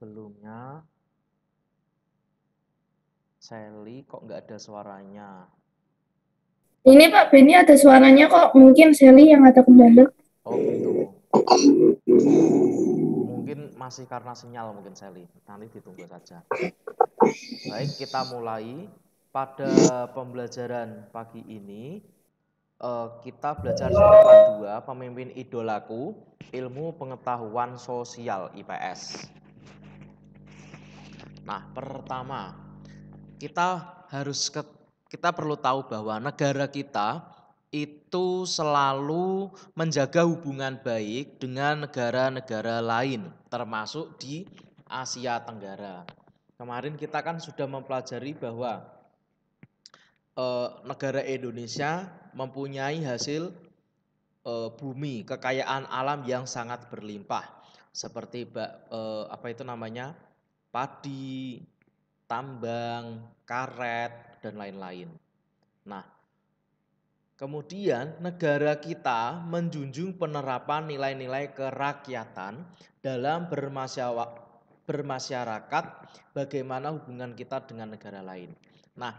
sebelumnya Sally kok nggak ada suaranya ini Pak Benny ada suaranya kok mungkin Sally yang ada kembali oh gitu mungkin masih karena sinyal mungkin Sally nanti ditunggu saja baik kita mulai pada pembelajaran pagi ini eh, kita belajar semester 2 pemimpin idolaku ilmu pengetahuan sosial IPS. Nah, pertama, kita harus ke, kita perlu tahu bahwa negara kita itu selalu menjaga hubungan baik dengan negara-negara lain, termasuk di Asia Tenggara. Kemarin kita kan sudah mempelajari bahwa e, negara Indonesia mempunyai hasil e, bumi, kekayaan alam yang sangat berlimpah, seperti e, apa itu namanya padi, tambang, karet, dan lain-lain. Nah, kemudian negara kita menjunjung penerapan nilai-nilai kerakyatan dalam bermasyarakat bagaimana hubungan kita dengan negara lain. Nah,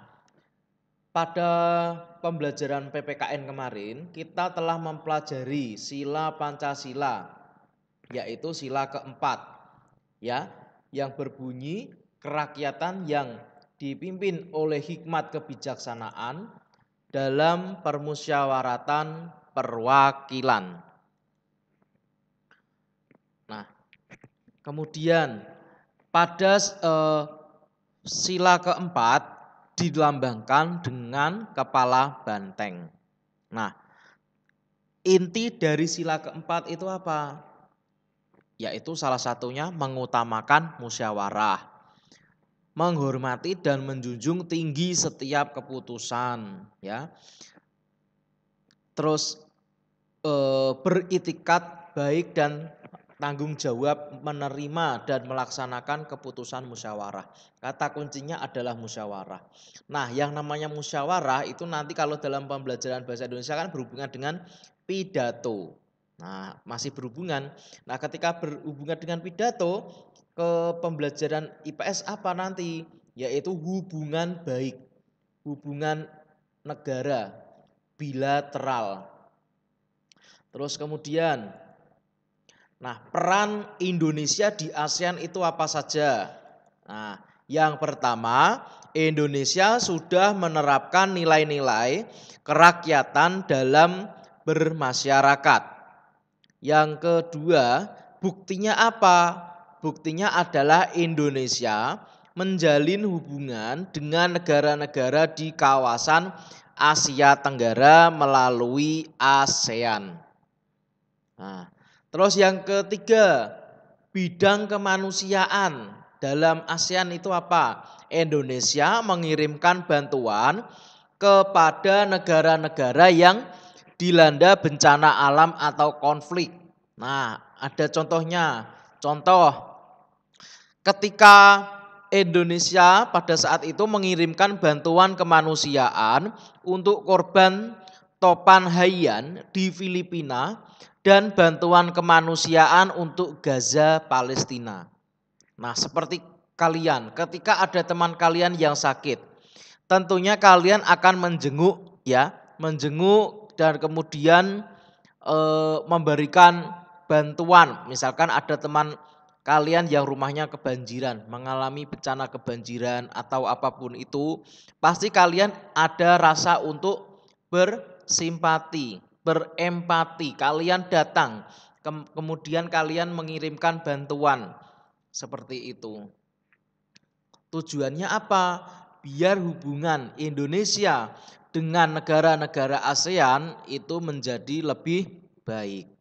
pada pembelajaran PPKN kemarin, kita telah mempelajari sila Pancasila, yaitu sila keempat. Ya, yang berbunyi kerakyatan yang dipimpin oleh hikmat kebijaksanaan dalam permusyawaratan perwakilan. Nah, kemudian pada eh, sila keempat dilambangkan dengan kepala banteng. Nah, inti dari sila keempat itu apa? yaitu salah satunya mengutamakan musyawarah, menghormati dan menjunjung tinggi setiap keputusan, ya. Terus e, beritikat baik dan tanggung jawab menerima dan melaksanakan keputusan musyawarah. Kata kuncinya adalah musyawarah. Nah, yang namanya musyawarah itu nanti kalau dalam pembelajaran bahasa Indonesia kan berhubungan dengan pidato. Nah, masih berhubungan. Nah, ketika berhubungan dengan pidato, ke pembelajaran IPS apa nanti? Yaitu hubungan baik, hubungan negara, bilateral. Terus kemudian, nah peran Indonesia di ASEAN itu apa saja? Nah, yang pertama, Indonesia sudah menerapkan nilai-nilai kerakyatan dalam bermasyarakat. Yang kedua, buktinya apa? Buktinya adalah Indonesia menjalin hubungan dengan negara-negara di kawasan Asia Tenggara melalui ASEAN. Nah, terus yang ketiga, bidang kemanusiaan dalam ASEAN itu apa? Indonesia mengirimkan bantuan kepada negara-negara yang dilanda bencana alam atau konflik. Nah, ada contohnya. Contoh, ketika Indonesia pada saat itu mengirimkan bantuan kemanusiaan untuk korban Topan Haiyan di Filipina dan bantuan kemanusiaan untuk Gaza, Palestina. Nah, seperti kalian, ketika ada teman kalian yang sakit, tentunya kalian akan menjenguk ya, menjenguk dan kemudian e, memberikan bantuan. Misalkan ada teman kalian yang rumahnya kebanjiran, mengalami bencana kebanjiran atau apapun itu, pasti kalian ada rasa untuk bersimpati, berempati. Kalian datang, ke kemudian kalian mengirimkan bantuan seperti itu. Tujuannya apa? Biar hubungan Indonesia dengan negara-negara ASEAN itu menjadi lebih baik.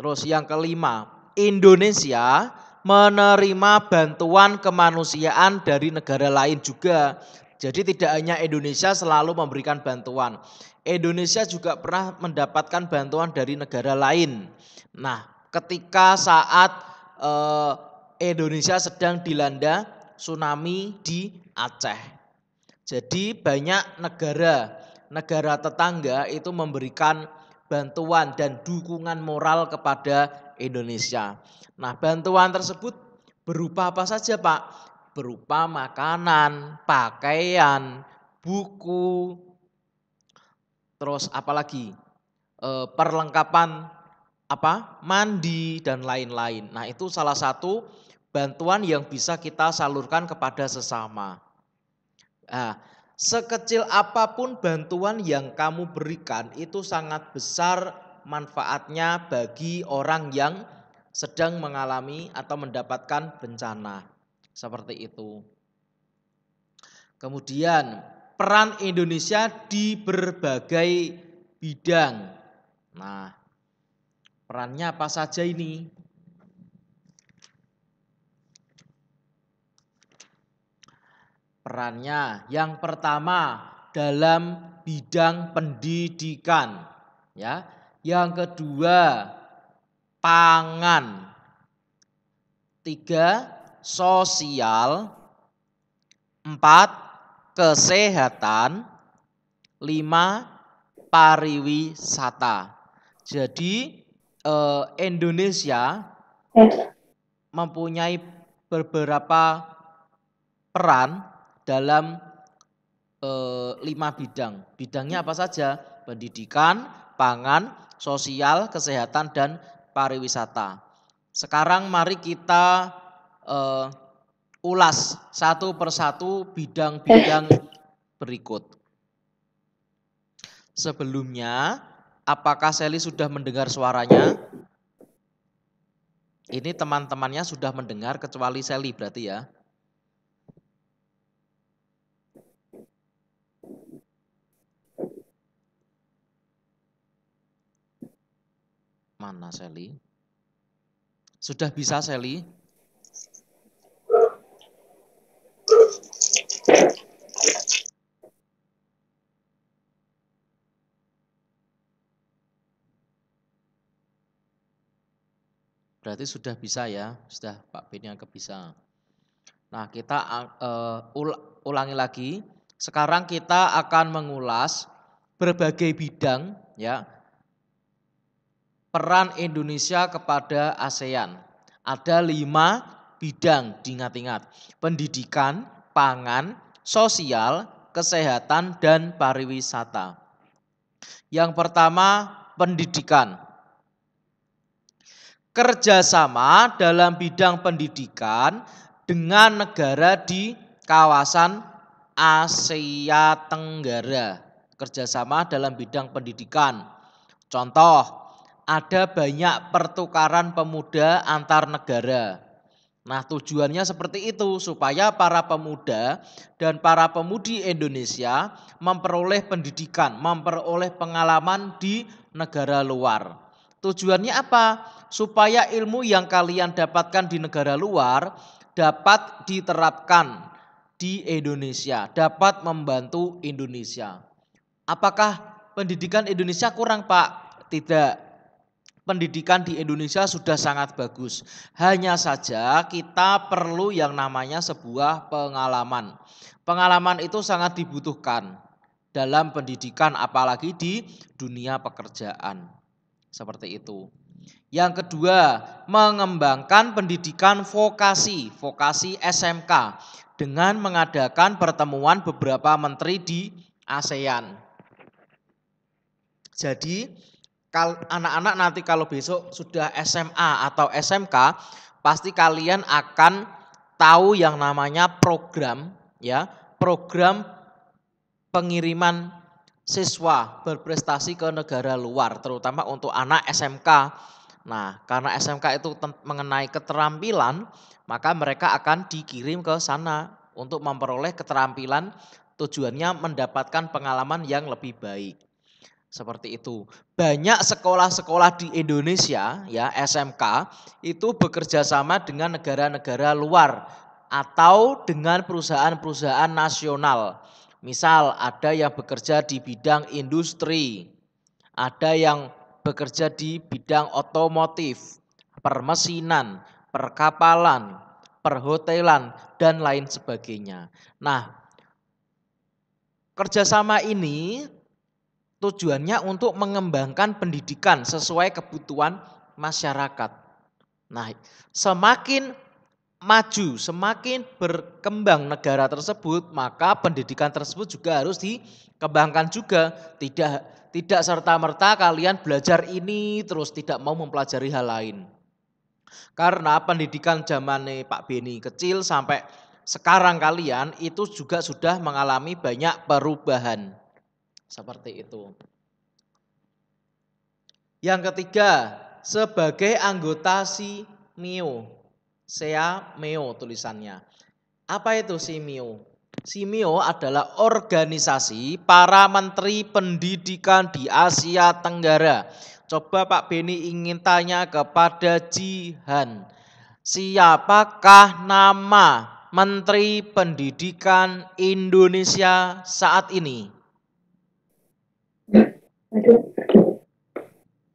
Terus yang kelima, Indonesia menerima bantuan kemanusiaan dari negara lain juga. Jadi tidak hanya Indonesia selalu memberikan bantuan. Indonesia juga pernah mendapatkan bantuan dari negara lain. Nah, ketika saat eh, Indonesia sedang dilanda tsunami di Aceh. Jadi banyak negara, negara tetangga itu memberikan bantuan dan dukungan moral kepada Indonesia. Nah, bantuan tersebut berupa apa saja, Pak? Berupa makanan, pakaian, buku, terus apalagi e, perlengkapan apa mandi dan lain-lain. Nah, itu salah satu bantuan yang bisa kita salurkan kepada sesama. Nah, sekecil apapun bantuan yang kamu berikan itu sangat besar manfaatnya bagi orang yang sedang mengalami atau mendapatkan bencana. Seperti itu. Kemudian peran Indonesia di berbagai bidang. Nah, perannya apa saja ini? perannya. Yang pertama dalam bidang pendidikan, ya. Yang kedua pangan. Tiga sosial. Empat kesehatan. Lima pariwisata. Jadi eh, Indonesia mempunyai beberapa peran dalam e, lima bidang. Bidangnya apa saja? Pendidikan, pangan, sosial, kesehatan, dan pariwisata. Sekarang mari kita e, ulas satu persatu bidang-bidang berikut. Sebelumnya, apakah Sally sudah mendengar suaranya? Ini teman-temannya sudah mendengar kecuali Sally berarti ya. Mana Sally? Sudah bisa Sally? Berarti sudah bisa ya, sudah Pak Beni yang bisa. Nah kita uh, ulangi lagi. Sekarang kita akan mengulas berbagai bidang ya peran Indonesia kepada ASEAN. Ada lima bidang, diingat-ingat. Pendidikan, pangan, sosial, kesehatan, dan pariwisata. Yang pertama, pendidikan. Kerjasama dalam bidang pendidikan dengan negara di kawasan Asia Tenggara. Kerjasama dalam bidang pendidikan. Contoh, ada banyak pertukaran pemuda antar negara. Nah, tujuannya seperti itu supaya para pemuda dan para pemudi Indonesia memperoleh pendidikan, memperoleh pengalaman di negara luar. Tujuannya apa? Supaya ilmu yang kalian dapatkan di negara luar dapat diterapkan di Indonesia, dapat membantu Indonesia. Apakah pendidikan Indonesia kurang, Pak? Tidak pendidikan di Indonesia sudah sangat bagus. Hanya saja kita perlu yang namanya sebuah pengalaman. Pengalaman itu sangat dibutuhkan dalam pendidikan apalagi di dunia pekerjaan. Seperti itu. Yang kedua, mengembangkan pendidikan vokasi, vokasi SMK dengan mengadakan pertemuan beberapa menteri di ASEAN. Jadi, anak-anak nanti kalau besok sudah SMA atau SMK, pasti kalian akan tahu yang namanya program ya, program pengiriman siswa berprestasi ke negara luar, terutama untuk anak SMK. Nah, karena SMK itu mengenai keterampilan, maka mereka akan dikirim ke sana untuk memperoleh keterampilan tujuannya mendapatkan pengalaman yang lebih baik. Seperti itu. Banyak sekolah-sekolah di Indonesia, ya SMK, itu bekerja sama dengan negara-negara luar atau dengan perusahaan-perusahaan nasional. Misal ada yang bekerja di bidang industri, ada yang bekerja di bidang otomotif, permesinan, perkapalan, perhotelan, dan lain sebagainya. Nah, kerjasama ini Tujuannya untuk mengembangkan pendidikan sesuai kebutuhan masyarakat. Nah, semakin maju, semakin berkembang negara tersebut, maka pendidikan tersebut juga harus dikembangkan juga. Tidak tidak serta-merta kalian belajar ini terus tidak mau mempelajari hal lain. Karena pendidikan zaman Pak Beni kecil sampai sekarang kalian itu juga sudah mengalami banyak perubahan. Seperti itu. Yang ketiga, sebagai anggota si Mio. Sea Mio tulisannya. Apa itu si Mio? Mio adalah organisasi para menteri pendidikan di Asia Tenggara. Coba Pak Beni ingin tanya kepada Jihan, siapakah nama menteri pendidikan Indonesia saat ini? Aduh.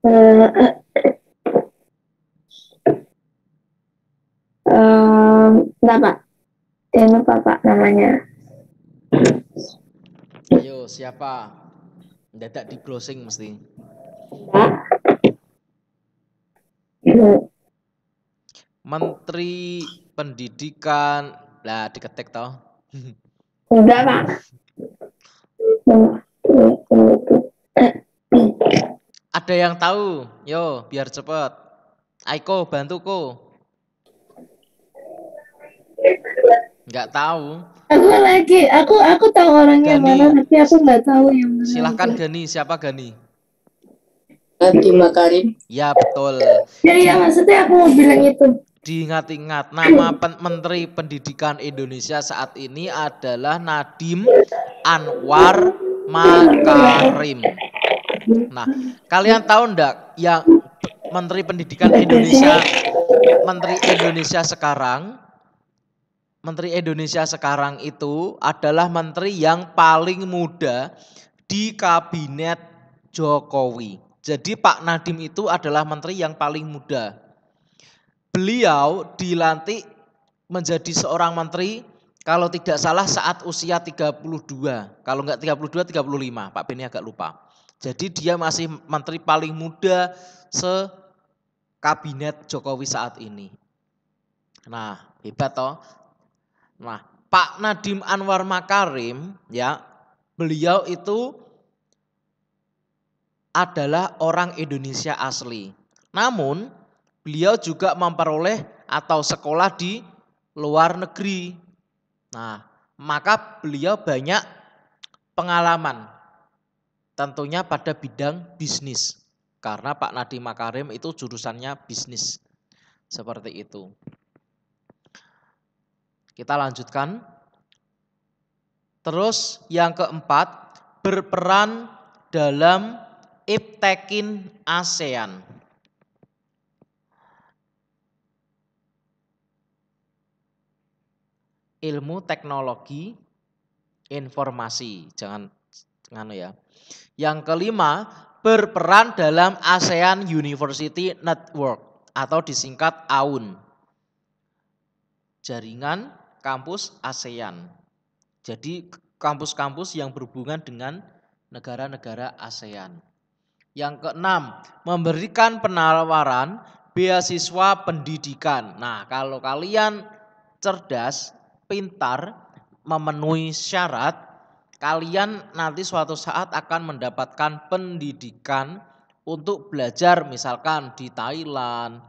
Uh, uh, Pak. Jangan lupa, Pak, namanya. Ayo, siapa? Mendadak di closing mesti. Menteri Pendidikan. Lah, diketik toh. Enggak, Pak. Ada yang tahu? Yo, biar cepet. Aiko, bantu ko. Gak tahu. Aku lagi, aku aku tahu orangnya Gani. mana, tapi aku nggak tahu yang mana. Silahkan itu. Gani, siapa Gani? Gani Makarim. Ya betul. Ya ya maksudnya aku mau bilang itu. Diingat-ingat, nama pen Menteri Pendidikan Indonesia saat ini adalah Nadim Anwar Makarim. Nah, kalian tahu enggak yang Menteri Pendidikan Indonesia Menteri Indonesia sekarang Menteri Indonesia sekarang itu adalah menteri yang paling muda di kabinet Jokowi. Jadi Pak Nadim itu adalah menteri yang paling muda. Beliau dilantik menjadi seorang menteri kalau tidak salah saat usia 32. Kalau enggak 32 35, Pak Beni agak lupa. Jadi dia masih menteri paling muda se kabinet Jokowi saat ini. Nah, hebat toh. Nah, Pak Nadim Anwar Makarim ya, beliau itu adalah orang Indonesia asli. Namun, beliau juga memperoleh atau sekolah di luar negeri. Nah, maka beliau banyak pengalaman Tentunya pada bidang bisnis, karena Pak Nadiem Makarim itu jurusannya bisnis. Seperti itu. Kita lanjutkan. Terus yang keempat, berperan dalam Iptekin ASEAN. Ilmu teknologi informasi. Jangan Anu ya. Yang kelima, berperan dalam ASEAN University Network atau disingkat AUN. Jaringan kampus ASEAN. Jadi kampus-kampus yang berhubungan dengan negara-negara ASEAN. Yang keenam, memberikan penawaran beasiswa pendidikan. Nah, kalau kalian cerdas, pintar, memenuhi syarat, kalian nanti suatu saat akan mendapatkan pendidikan untuk belajar misalkan di Thailand,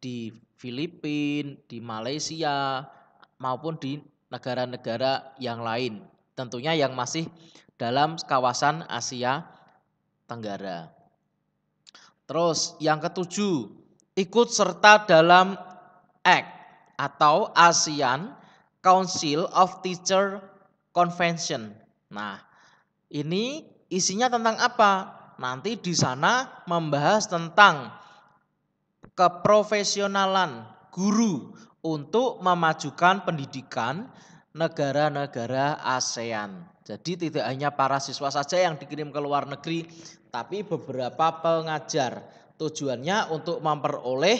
di Filipina, di Malaysia maupun di negara-negara yang lain. Tentunya yang masih dalam kawasan Asia Tenggara. Terus yang ketujuh, ikut serta dalam ACT atau ASEAN Council of Teacher Convention Nah, ini isinya tentang apa? Nanti di sana membahas tentang keprofesionalan guru untuk memajukan pendidikan negara-negara ASEAN. Jadi tidak hanya para siswa saja yang dikirim ke luar negeri, tapi beberapa pengajar. Tujuannya untuk memperoleh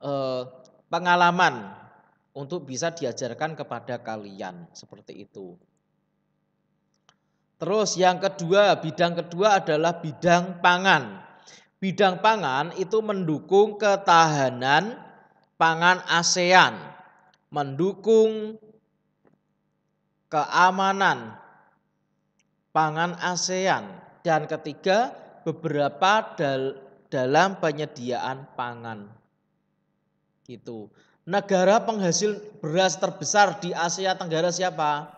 eh, pengalaman untuk bisa diajarkan kepada kalian seperti itu. Terus yang kedua, bidang kedua adalah bidang pangan. Bidang pangan itu mendukung ketahanan pangan ASEAN, mendukung keamanan pangan ASEAN. Dan ketiga, beberapa dal dalam penyediaan pangan. Gitu. Negara penghasil beras terbesar di Asia Tenggara siapa?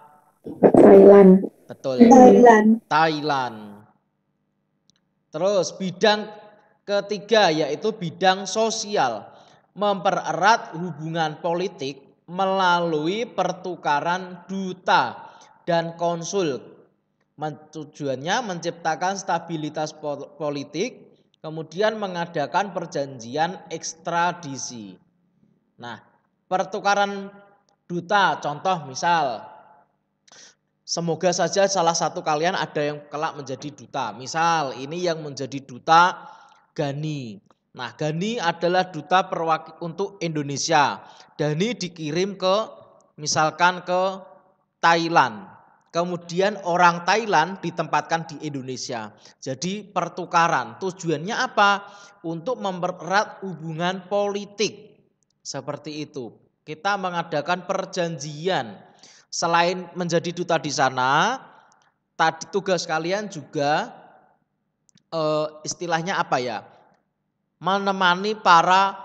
Thailand. Betul. Thailand. Thailand. Terus bidang ketiga yaitu bidang sosial. Mempererat hubungan politik melalui pertukaran duta dan konsul. Tujuannya menciptakan stabilitas politik, kemudian mengadakan perjanjian ekstradisi. Nah, pertukaran duta contoh misal Semoga saja salah satu kalian ada yang kelak menjadi duta. Misal ini yang menjadi duta Gani. Nah, Gani adalah duta perwakil untuk Indonesia. Gani dikirim ke misalkan ke Thailand. Kemudian orang Thailand ditempatkan di Indonesia. Jadi pertukaran. Tujuannya apa? Untuk mempererat hubungan politik. Seperti itu. Kita mengadakan perjanjian Selain menjadi duta di sana, tadi tugas kalian juga uh, istilahnya apa ya? Menemani para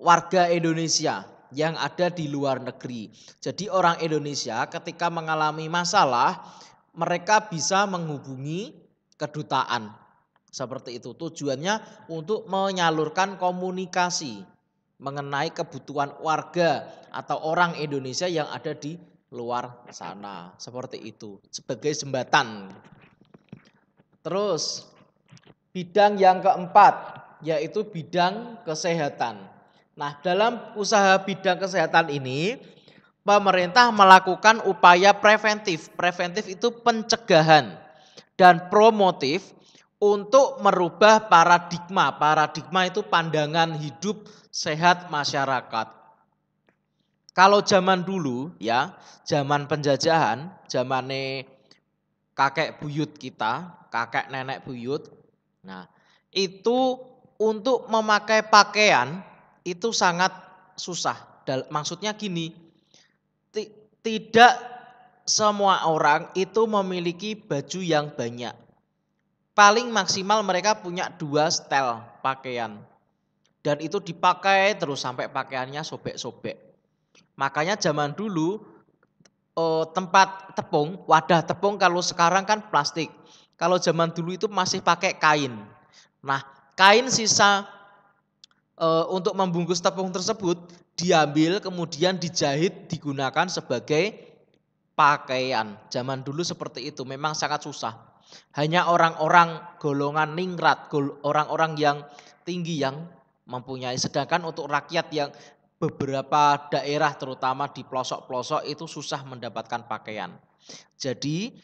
warga Indonesia yang ada di luar negeri. Jadi orang Indonesia ketika mengalami masalah, mereka bisa menghubungi kedutaan. Seperti itu tujuannya untuk menyalurkan komunikasi mengenai kebutuhan warga atau orang Indonesia yang ada di luar sana. Seperti itu, sebagai jembatan. Terus, bidang yang keempat, yaitu bidang kesehatan. Nah, dalam usaha bidang kesehatan ini, pemerintah melakukan upaya preventif. Preventif itu pencegahan dan promotif untuk merubah paradigma. Paradigma itu pandangan hidup sehat masyarakat. Kalau zaman dulu ya, zaman penjajahan, zamane kakek buyut kita, kakek nenek buyut. Nah, itu untuk memakai pakaian itu sangat susah. Dal maksudnya gini, tidak semua orang itu memiliki baju yang banyak. Paling maksimal mereka punya dua setel pakaian. Dan itu dipakai terus sampai pakaiannya sobek-sobek Makanya zaman dulu eh, tempat tepung, wadah tepung kalau sekarang kan plastik. Kalau zaman dulu itu masih pakai kain. Nah, kain sisa e, untuk membungkus tepung tersebut diambil kemudian dijahit digunakan sebagai pakaian. Zaman dulu seperti itu, memang sangat susah. Hanya orang-orang golongan ningrat, orang-orang yang tinggi yang mempunyai. Sedangkan untuk rakyat yang beberapa daerah terutama di pelosok-pelosok itu susah mendapatkan pakaian. Jadi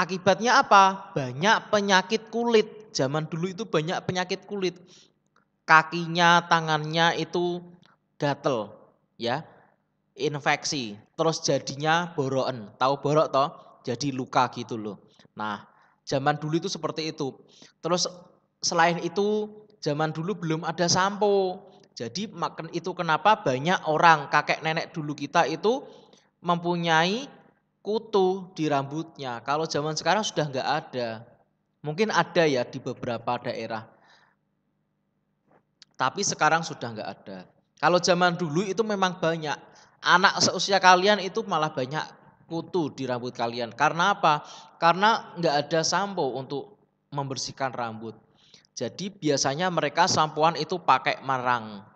akibatnya apa? Banyak penyakit kulit. Zaman dulu itu banyak penyakit kulit. Kakinya, tangannya itu gatel, ya. Infeksi, terus jadinya boroen. Tahu borok toh? Jadi luka gitu loh. Nah, zaman dulu itu seperti itu. Terus selain itu zaman dulu belum ada sampo jadi makan itu kenapa banyak orang kakek nenek dulu kita itu mempunyai kutu di rambutnya. Kalau zaman sekarang sudah nggak ada. Mungkin ada ya di beberapa daerah. Tapi sekarang sudah nggak ada. Kalau zaman dulu itu memang banyak. Anak seusia kalian itu malah banyak kutu di rambut kalian. Karena apa? Karena nggak ada sampo untuk membersihkan rambut. Jadi biasanya mereka sampuan itu pakai merang.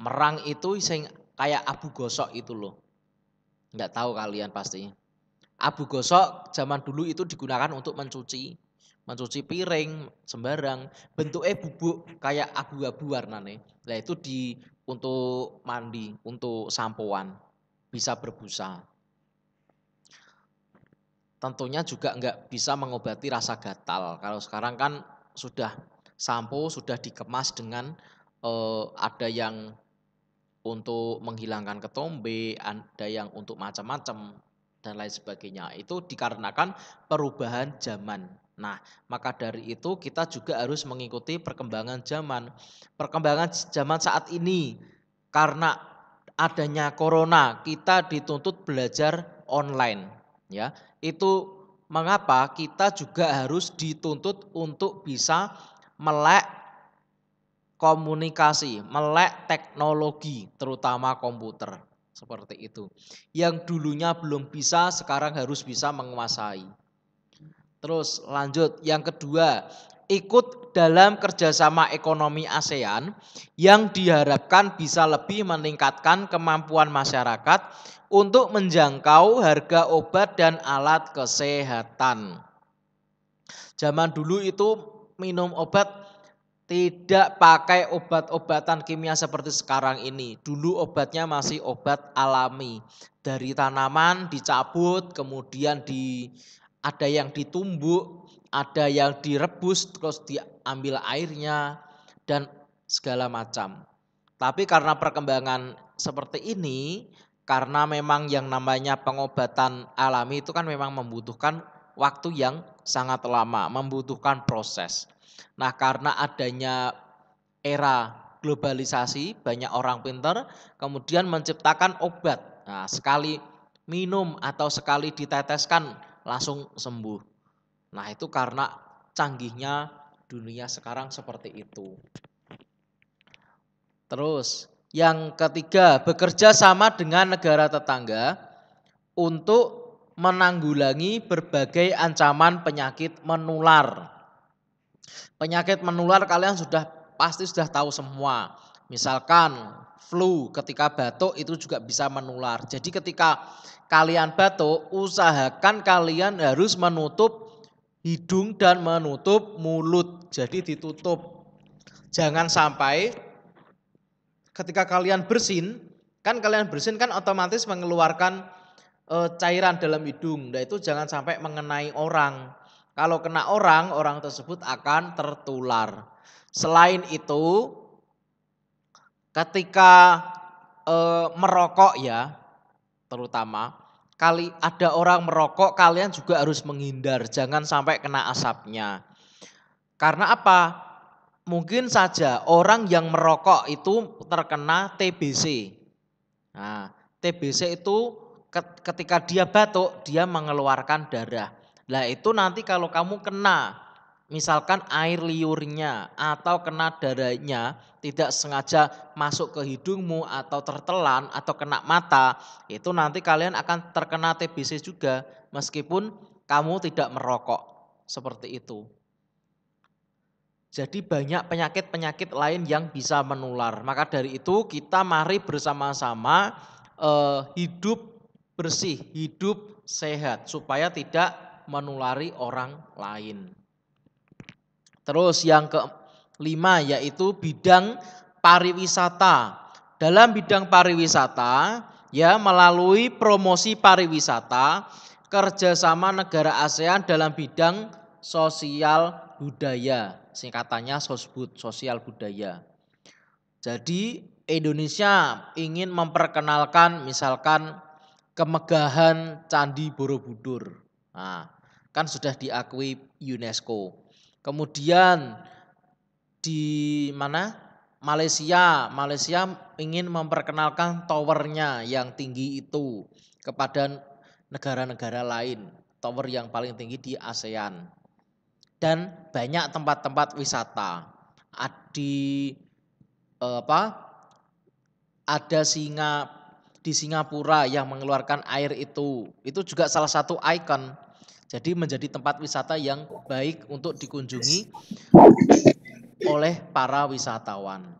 Merang itu sing kayak abu gosok itu loh. Enggak tahu kalian pasti. Abu gosok zaman dulu itu digunakan untuk mencuci, mencuci piring sembarang. Bentuknya bubuk kayak abu-abu warnanya. Nah itu di untuk mandi, untuk sampoan bisa berbusa. Tentunya juga nggak bisa mengobati rasa gatal. Kalau sekarang kan sudah sampo sudah dikemas dengan uh, ada yang untuk menghilangkan ketombe, ada yang untuk macam-macam dan lain sebagainya. Itu dikarenakan perubahan zaman. Nah, maka dari itu kita juga harus mengikuti perkembangan zaman. Perkembangan zaman saat ini karena adanya corona, kita dituntut belajar online, ya. Itu mengapa kita juga harus dituntut untuk bisa melek komunikasi, melek teknologi, terutama komputer. Seperti itu. Yang dulunya belum bisa, sekarang harus bisa menguasai. Terus lanjut, yang kedua, ikut dalam kerjasama ekonomi ASEAN yang diharapkan bisa lebih meningkatkan kemampuan masyarakat untuk menjangkau harga obat dan alat kesehatan. Zaman dulu itu minum obat tidak pakai obat-obatan kimia seperti sekarang ini. Dulu obatnya masih obat alami dari tanaman dicabut, kemudian di ada yang ditumbuk, ada yang direbus terus diambil airnya dan segala macam. Tapi karena perkembangan seperti ini, karena memang yang namanya pengobatan alami itu kan memang membutuhkan waktu yang sangat lama, membutuhkan proses. Nah, karena adanya era globalisasi, banyak orang pinter kemudian menciptakan obat. Nah, sekali minum atau sekali diteteskan langsung sembuh. Nah itu karena canggihnya dunia sekarang seperti itu. Terus yang ketiga bekerja sama dengan negara tetangga untuk menanggulangi berbagai ancaman penyakit menular. Penyakit menular kalian sudah pasti sudah tahu semua. Misalkan flu ketika batuk itu juga bisa menular. Jadi ketika kalian batuk, usahakan kalian harus menutup hidung dan menutup mulut. Jadi ditutup. Jangan sampai ketika kalian bersin, kan kalian bersin kan otomatis mengeluarkan e, cairan dalam hidung. Nah itu jangan sampai mengenai orang. Kalau kena orang, orang tersebut akan tertular. Selain itu, ketika e, merokok ya, terutama Kali ada orang merokok, kalian juga harus menghindar, jangan sampai kena asapnya. Karena apa? Mungkin saja orang yang merokok itu terkena TBC. Nah, TBC itu ketika dia batuk, dia mengeluarkan darah. Nah, itu nanti kalau kamu kena misalkan air liurnya atau kena darahnya tidak sengaja masuk ke hidungmu atau tertelan atau kena mata, itu nanti kalian akan terkena TBC juga meskipun kamu tidak merokok. Seperti itu. Jadi banyak penyakit-penyakit lain yang bisa menular. Maka dari itu kita mari bersama-sama eh, hidup bersih, hidup sehat supaya tidak menulari orang lain. Terus yang kelima yaitu bidang pariwisata. Dalam bidang pariwisata ya melalui promosi pariwisata kerjasama negara ASEAN dalam bidang sosial budaya. Singkatannya sosbud, sosial budaya. Jadi Indonesia ingin memperkenalkan misalkan kemegahan Candi Borobudur. Nah, kan sudah diakui UNESCO. Kemudian di mana? Malaysia. Malaysia ingin memperkenalkan towernya yang tinggi itu kepada negara-negara lain. Tower yang paling tinggi di ASEAN. Dan banyak tempat-tempat wisata. Di apa? Ada singa di Singapura yang mengeluarkan air itu. Itu juga salah satu ikon jadi menjadi tempat wisata yang baik untuk dikunjungi oleh para wisatawan.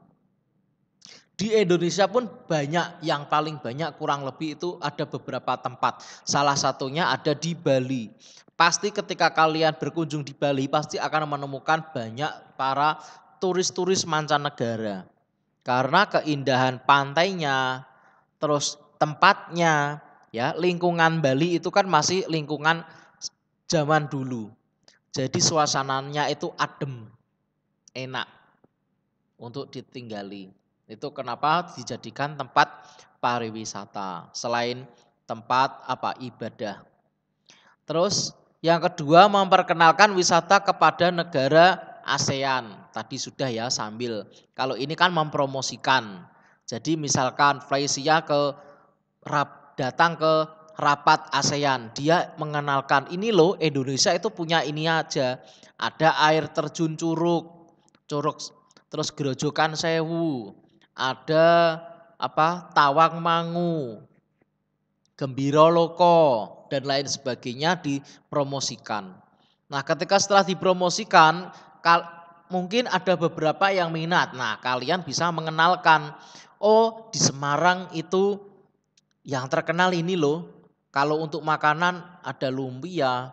Di Indonesia pun banyak yang paling banyak kurang lebih itu ada beberapa tempat. Salah satunya ada di Bali. Pasti ketika kalian berkunjung di Bali pasti akan menemukan banyak para turis-turis mancanegara. Karena keindahan pantainya, terus tempatnya, ya lingkungan Bali itu kan masih lingkungan zaman dulu. Jadi suasananya itu adem, enak untuk ditinggali. Itu kenapa dijadikan tempat pariwisata selain tempat apa ibadah. Terus yang kedua memperkenalkan wisata kepada negara ASEAN. Tadi sudah ya sambil. Kalau ini kan mempromosikan. Jadi misalkan Malaysia ke datang ke rapat ASEAN. Dia mengenalkan ini loh Indonesia itu punya ini aja. Ada air terjun Curug, Curug terus Gerojokan Sewu, ada apa Tawang Mangu, Gembiro Loko dan lain sebagainya dipromosikan. Nah, ketika setelah dipromosikan mungkin ada beberapa yang minat. Nah, kalian bisa mengenalkan, oh di Semarang itu yang terkenal ini loh kalau untuk makanan ada lumpia,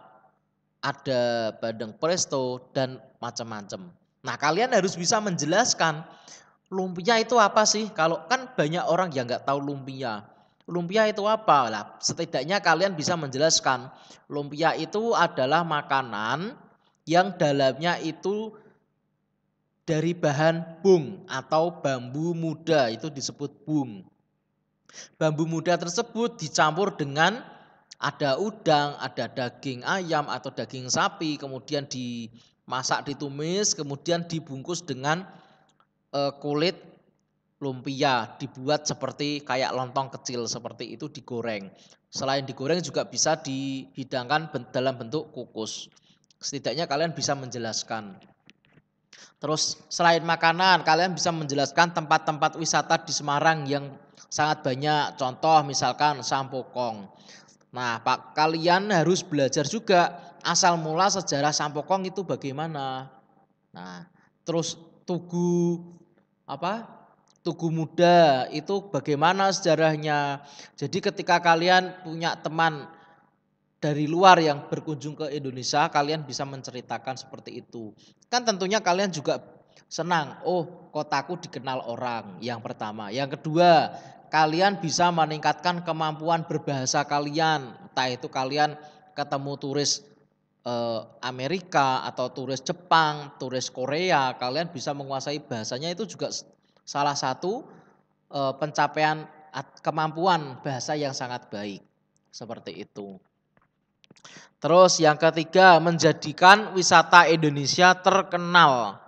ada bandeng presto dan macam-macam. Nah, kalian harus bisa menjelaskan lumpia itu apa sih? Kalau kan banyak orang yang nggak tahu lumpia. Lumpia itu apa? Nah setidaknya kalian bisa menjelaskan. Lumpia itu adalah makanan yang dalamnya itu dari bahan bung atau bambu muda itu disebut bung. Bambu muda tersebut dicampur dengan ada udang, ada daging ayam atau daging sapi, kemudian dimasak, ditumis, kemudian dibungkus dengan eh, kulit lumpia, dibuat seperti kayak lontong kecil seperti itu digoreng. Selain digoreng juga bisa dihidangkan dalam bentuk kukus. Setidaknya kalian bisa menjelaskan. Terus selain makanan, kalian bisa menjelaskan tempat-tempat wisata di Semarang yang sangat banyak. Contoh misalkan sampo kong Nah, Pak, kalian harus belajar juga asal mula sejarah sampo kong itu bagaimana. Nah, terus tugu apa? Tugu muda itu bagaimana sejarahnya. Jadi ketika kalian punya teman dari luar yang berkunjung ke Indonesia, kalian bisa menceritakan seperti itu. Kan tentunya kalian juga senang, oh kotaku dikenal orang yang pertama. Yang kedua, kalian bisa meningkatkan kemampuan berbahasa kalian. Entah itu kalian ketemu turis eh, Amerika atau turis Jepang, turis Korea, kalian bisa menguasai bahasanya itu juga salah satu eh, pencapaian kemampuan bahasa yang sangat baik. Seperti itu. Terus yang ketiga, menjadikan wisata Indonesia terkenal.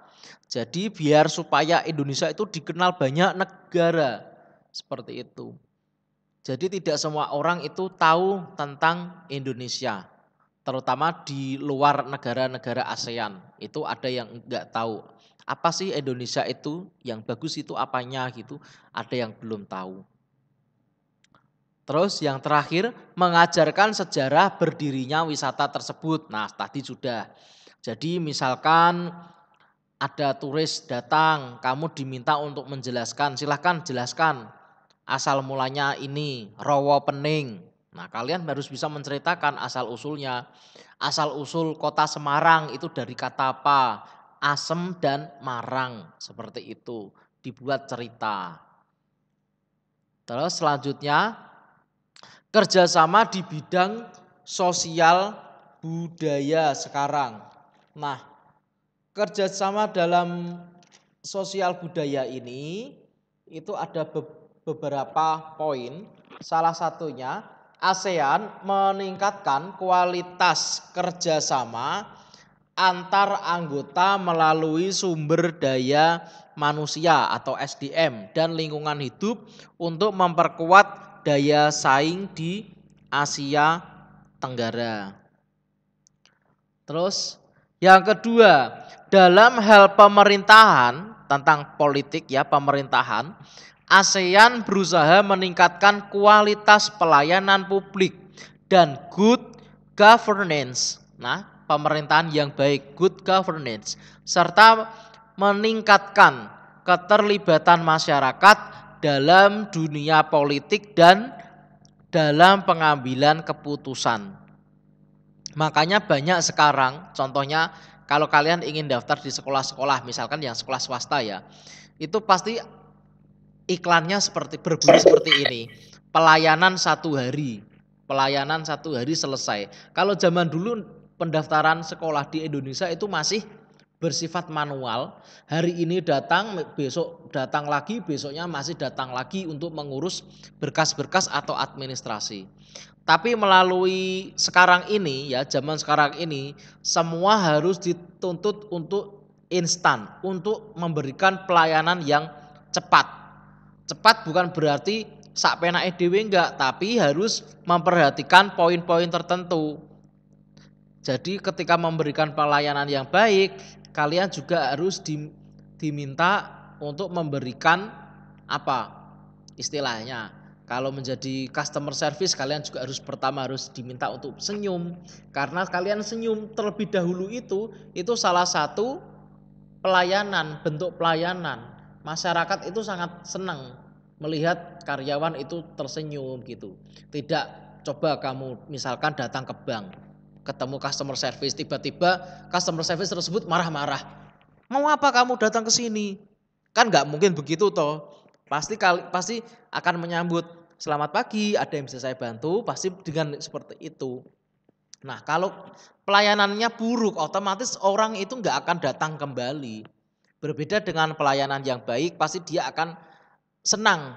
Jadi biar supaya Indonesia itu dikenal banyak negara seperti itu. Jadi tidak semua orang itu tahu tentang Indonesia, terutama di luar negara-negara ASEAN. Itu ada yang enggak tahu. Apa sih Indonesia itu yang bagus itu apanya gitu, ada yang belum tahu. Terus yang terakhir mengajarkan sejarah berdirinya wisata tersebut. Nah, tadi sudah. Jadi misalkan ada turis datang, kamu diminta untuk menjelaskan, silahkan jelaskan asal mulanya ini rowo pening. Nah, kalian harus bisa menceritakan asal usulnya. Asal usul kota Semarang itu dari kata apa? Asem dan marang seperti itu dibuat cerita. Terus selanjutnya kerjasama di bidang sosial budaya sekarang. Nah, kerjasama dalam sosial budaya ini itu ada beberapa beberapa poin. Salah satunya ASEAN meningkatkan kualitas kerjasama antar anggota melalui sumber daya manusia atau SDM dan lingkungan hidup untuk memperkuat daya saing di Asia Tenggara. Terus yang kedua, dalam hal pemerintahan tentang politik ya pemerintahan, ASEAN berusaha meningkatkan kualitas pelayanan publik dan good governance. Nah, pemerintahan yang baik, good governance, serta meningkatkan keterlibatan masyarakat dalam dunia politik dan dalam pengambilan keputusan. Makanya banyak sekarang, contohnya kalau kalian ingin daftar di sekolah-sekolah, misalkan yang sekolah swasta ya, itu pasti iklannya seperti berbunyi seperti ini. Pelayanan satu hari, pelayanan satu hari selesai. Kalau zaman dulu pendaftaran sekolah di Indonesia itu masih bersifat manual. Hari ini datang, besok datang lagi, besoknya masih datang lagi untuk mengurus berkas-berkas atau administrasi. Tapi melalui sekarang ini ya, zaman sekarang ini semua harus dituntut untuk instan, untuk memberikan pelayanan yang cepat. Cepat bukan berarti sak penak edw enggak, tapi harus memperhatikan poin-poin tertentu. Jadi ketika memberikan pelayanan yang baik, kalian juga harus diminta untuk memberikan apa? Istilahnya, kalau menjadi customer service kalian juga harus pertama harus diminta untuk senyum karena kalian senyum terlebih dahulu itu itu salah satu pelayanan, bentuk pelayanan masyarakat itu sangat senang melihat karyawan itu tersenyum gitu. Tidak coba kamu misalkan datang ke bank, ketemu customer service, tiba-tiba customer service tersebut marah-marah. Mau apa kamu datang ke sini? Kan nggak mungkin begitu toh. Pasti kali, pasti akan menyambut selamat pagi, ada yang bisa saya bantu, pasti dengan seperti itu. Nah, kalau pelayanannya buruk, otomatis orang itu nggak akan datang kembali. Berbeda dengan pelayanan yang baik, pasti dia akan senang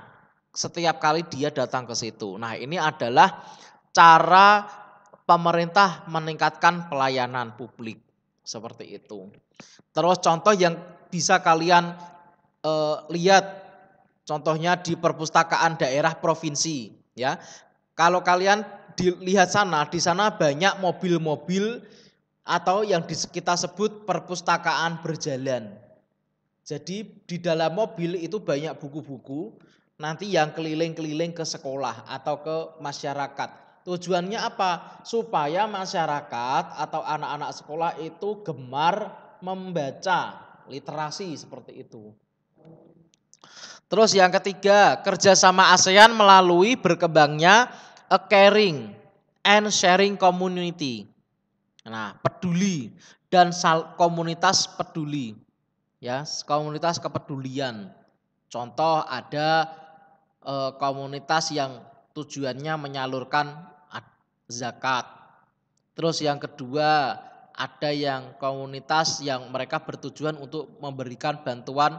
setiap kali dia datang ke situ. Nah, ini adalah cara pemerintah meningkatkan pelayanan publik seperti itu. Terus contoh yang bisa kalian e, lihat contohnya di perpustakaan daerah provinsi ya. Kalau kalian dilihat sana, di sana banyak mobil-mobil atau yang kita sebut perpustakaan berjalan. Jadi di dalam mobil itu banyak buku-buku nanti yang keliling-keliling ke sekolah atau ke masyarakat. Tujuannya apa? Supaya masyarakat atau anak-anak sekolah itu gemar membaca literasi seperti itu. Terus yang ketiga, kerjasama ASEAN melalui berkembangnya a caring and sharing community. Nah, peduli dan komunitas peduli ya komunitas kepedulian contoh ada e, komunitas yang tujuannya menyalurkan zakat terus yang kedua ada yang komunitas yang mereka bertujuan untuk memberikan bantuan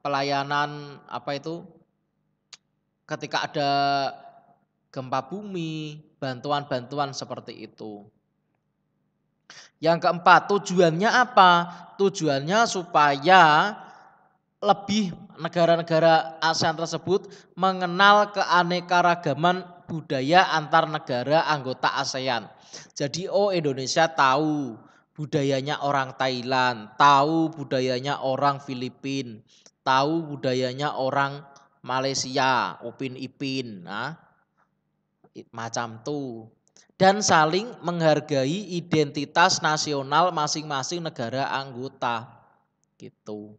pelayanan apa itu ketika ada gempa bumi bantuan-bantuan seperti itu yang keempat, tujuannya apa? Tujuannya supaya lebih negara-negara ASEAN tersebut mengenal keanekaragaman budaya antar negara anggota ASEAN. Jadi oh Indonesia tahu budayanya orang Thailand, tahu budayanya orang Filipin, tahu budayanya orang Malaysia, Upin Ipin, nah, macam tuh dan saling menghargai identitas nasional masing-masing negara anggota. Gitu.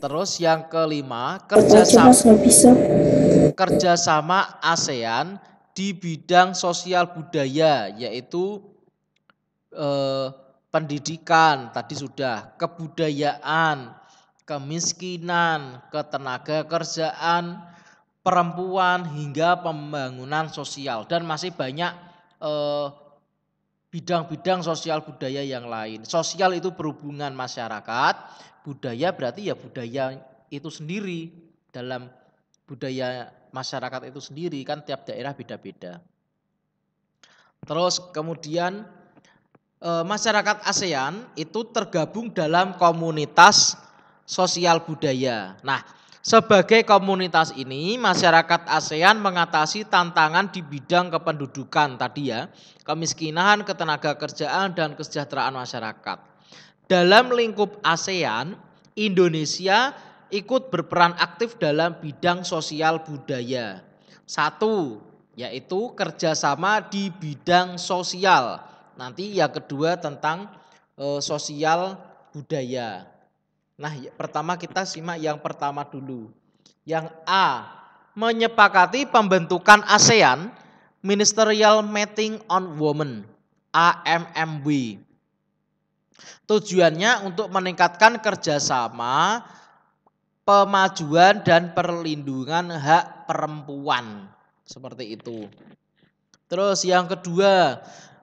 Terus yang kelima, kerjasama, kerjasama ASEAN di bidang sosial budaya, yaitu eh, pendidikan, tadi sudah, kebudayaan, kemiskinan, ketenaga kerjaan, perempuan hingga pembangunan sosial dan masih banyak eh, bidang-bidang eh, sosial budaya yang lain. Sosial itu berhubungan masyarakat, budaya berarti ya budaya itu sendiri dalam budaya masyarakat itu sendiri kan tiap daerah beda-beda. Terus kemudian eh, masyarakat ASEAN itu tergabung dalam komunitas sosial budaya. Nah, sebagai komunitas ini, masyarakat ASEAN mengatasi tantangan di bidang kependudukan tadi ya, kemiskinan, ketenaga kerjaan, dan kesejahteraan masyarakat. Dalam lingkup ASEAN, Indonesia ikut berperan aktif dalam bidang sosial budaya. Satu, yaitu kerjasama di bidang sosial. Nanti yang kedua tentang e, sosial budaya. Nah, ya, pertama kita simak yang pertama dulu. Yang A, menyepakati pembentukan ASEAN Ministerial Meeting on Women AMMW. Tujuannya untuk meningkatkan kerjasama pemajuan dan perlindungan hak perempuan. Seperti itu. Terus yang kedua,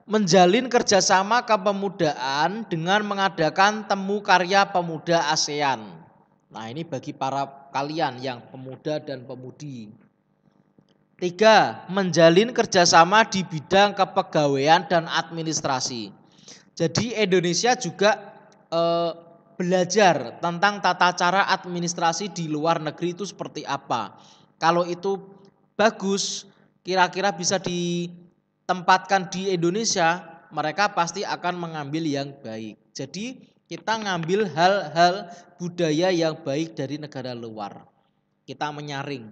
menjalin kerjasama kepemudaan dengan mengadakan temu karya pemuda ASEAN. Nah ini bagi para kalian yang pemuda dan pemudi. Tiga, menjalin kerjasama di bidang kepegawaian dan administrasi. Jadi Indonesia juga eh, belajar tentang tata cara administrasi di luar negeri itu seperti apa. Kalau itu bagus, kira-kira bisa di tempatkan di Indonesia, mereka pasti akan mengambil yang baik. Jadi kita ngambil hal-hal budaya yang baik dari negara luar. Kita menyaring.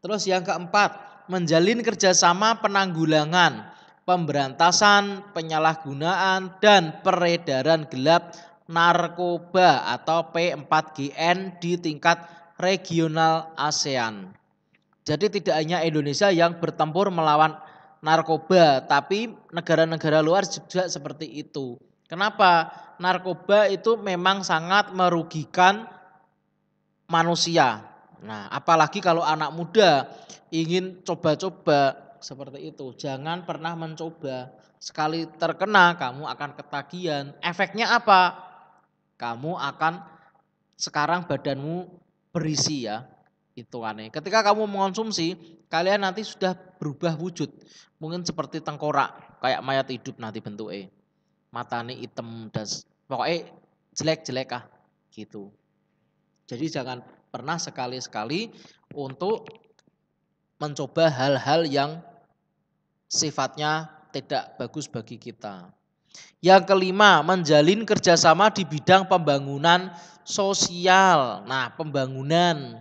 Terus yang keempat, menjalin kerjasama penanggulangan, pemberantasan, penyalahgunaan, dan peredaran gelap narkoba atau P4GN di tingkat regional ASEAN. Jadi tidak hanya Indonesia yang bertempur melawan narkoba, tapi negara-negara luar juga seperti itu. Kenapa? Narkoba itu memang sangat merugikan manusia. Nah, apalagi kalau anak muda ingin coba-coba seperti itu. Jangan pernah mencoba. Sekali terkena kamu akan ketagihan. Efeknya apa? Kamu akan sekarang badanmu berisi ya, itu aneh. Ketika kamu mengonsumsi, kalian nanti sudah berubah wujud. Mungkin seperti tengkorak, kayak mayat hidup nanti bentuknya. Matanya hitam dan pokoknya jelek-jelek ah gitu. Jadi jangan pernah sekali-sekali untuk mencoba hal-hal yang sifatnya tidak bagus bagi kita. Yang kelima, menjalin kerjasama di bidang pembangunan sosial. Nah, pembangunan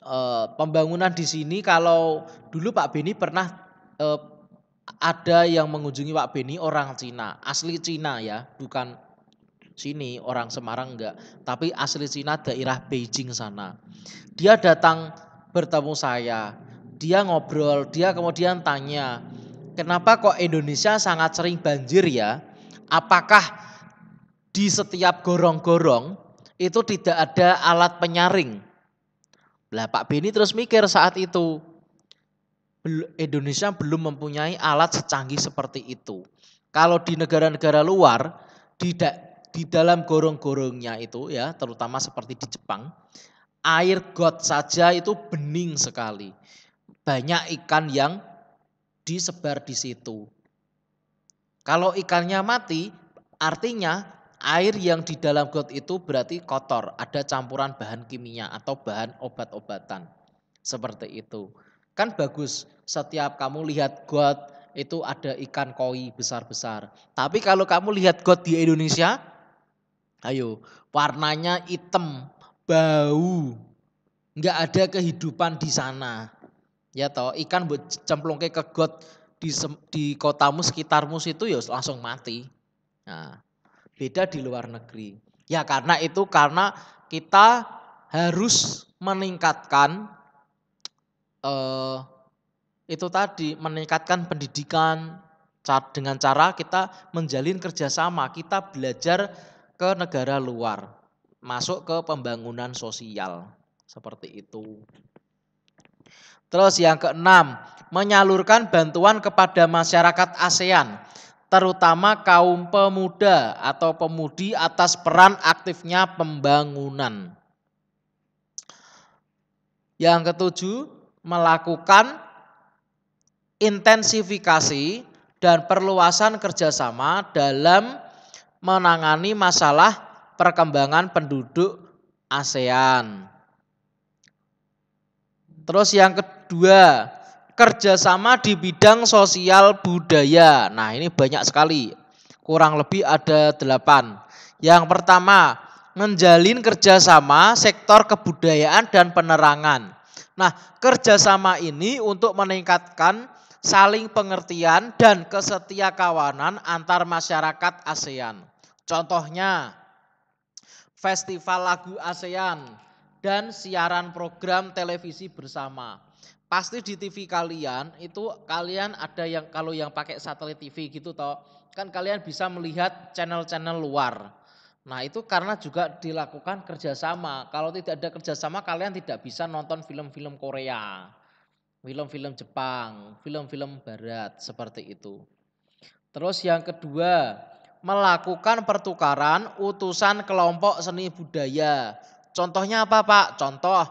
e, pembangunan di sini kalau dulu Pak Beni pernah e, ada yang mengunjungi Pak Beni orang Cina, asli Cina ya, bukan sini orang Semarang enggak, tapi asli Cina daerah Beijing sana. Dia datang bertemu saya, dia ngobrol, dia kemudian tanya, "Kenapa kok Indonesia sangat sering banjir ya? Apakah di setiap gorong-gorong itu tidak ada alat penyaring?" Lah Pak Beni terus mikir saat itu. Indonesia belum mempunyai alat secanggih seperti itu. Kalau di negara-negara luar, di, di dalam gorong-gorongnya itu ya, terutama seperti di Jepang, air got saja itu bening sekali. Banyak ikan yang disebar di situ. Kalau ikannya mati, artinya air yang di dalam got itu berarti kotor, ada campuran bahan kimia atau bahan obat-obatan. Seperti itu. Kan bagus setiap kamu lihat got itu ada ikan koi besar-besar. Tapi kalau kamu lihat got di Indonesia, ayo, warnanya hitam, bau. Enggak ada kehidupan di sana. Ya toh, ikan cemplungke ke got di, di kotamu sekitarmu situ ya langsung mati. Nah, beda di luar negeri. Ya karena itu karena kita harus meningkatkan eh, itu tadi meningkatkan pendidikan dengan cara kita menjalin kerjasama, kita belajar ke negara luar, masuk ke pembangunan sosial seperti itu. Terus yang keenam, menyalurkan bantuan kepada masyarakat ASEAN terutama kaum pemuda atau pemudi atas peran aktifnya pembangunan. Yang ketujuh, melakukan intensifikasi dan perluasan kerjasama dalam menangani masalah perkembangan penduduk ASEAN. Terus yang kedua, kerjasama di bidang sosial budaya. Nah ini banyak sekali, kurang lebih ada delapan. Yang pertama, menjalin kerjasama sektor kebudayaan dan penerangan. Nah kerjasama ini untuk meningkatkan saling pengertian dan kesetia kawanan antar masyarakat ASEAN. Contohnya, Festival Lagu ASEAN dan siaran program televisi bersama pasti di TV kalian itu kalian ada yang kalau yang pakai satelit TV gitu toh kan kalian bisa melihat channel-channel luar. Nah itu karena juga dilakukan kerjasama. Kalau tidak ada kerjasama kalian tidak bisa nonton film-film Korea, film-film Jepang, film-film Barat seperti itu. Terus yang kedua melakukan pertukaran utusan kelompok seni budaya. Contohnya apa Pak? Contoh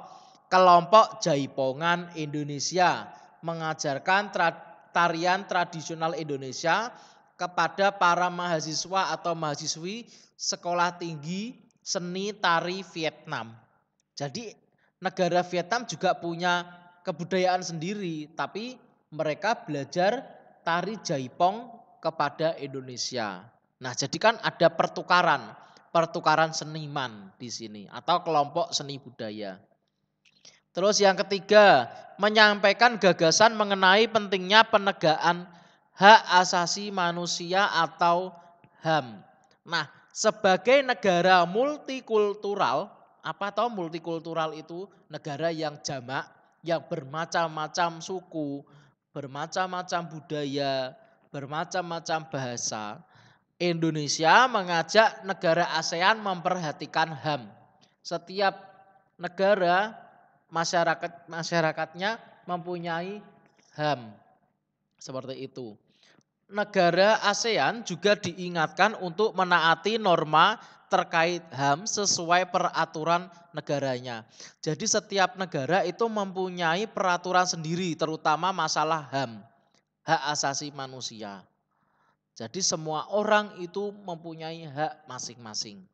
kelompok Jaipongan Indonesia mengajarkan tra tarian tradisional Indonesia kepada para mahasiswa atau mahasiswi sekolah tinggi seni tari Vietnam. Jadi negara Vietnam juga punya kebudayaan sendiri, tapi mereka belajar tari Jaipong kepada Indonesia. Nah, jadi kan ada pertukaran, pertukaran seniman di sini atau kelompok seni budaya. Terus yang ketiga, menyampaikan gagasan mengenai pentingnya penegakan hak asasi manusia atau HAM. Nah, sebagai negara multikultural, apa tahu multikultural itu negara yang jamak, yang bermacam-macam suku, bermacam-macam budaya, bermacam-macam bahasa. Indonesia mengajak negara ASEAN memperhatikan HAM. Setiap negara masyarakat masyarakatnya mempunyai HAM. Seperti itu. Negara ASEAN juga diingatkan untuk menaati norma terkait HAM sesuai peraturan negaranya. Jadi setiap negara itu mempunyai peraturan sendiri terutama masalah HAM, hak asasi manusia. Jadi semua orang itu mempunyai hak masing-masing.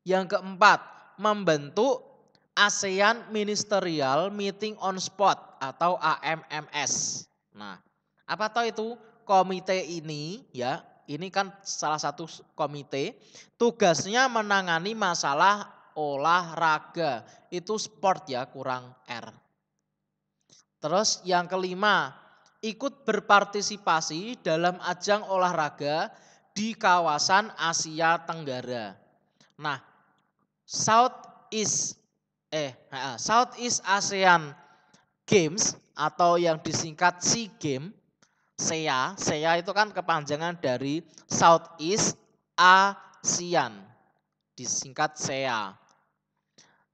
Yang keempat, membentuk ASEAN Ministerial Meeting on Spot atau AMMS. Nah, apa tahu itu komite ini ya, ini kan salah satu komite tugasnya menangani masalah olahraga. Itu sport ya, kurang R. Terus yang kelima, ikut berpartisipasi dalam ajang olahraga di kawasan Asia Tenggara. Nah, South East eh, eh Southeast ASEAN Games atau yang disingkat SEA Games. SEA, SEA itu kan kepanjangan dari Southeast ASEAN, disingkat SEA.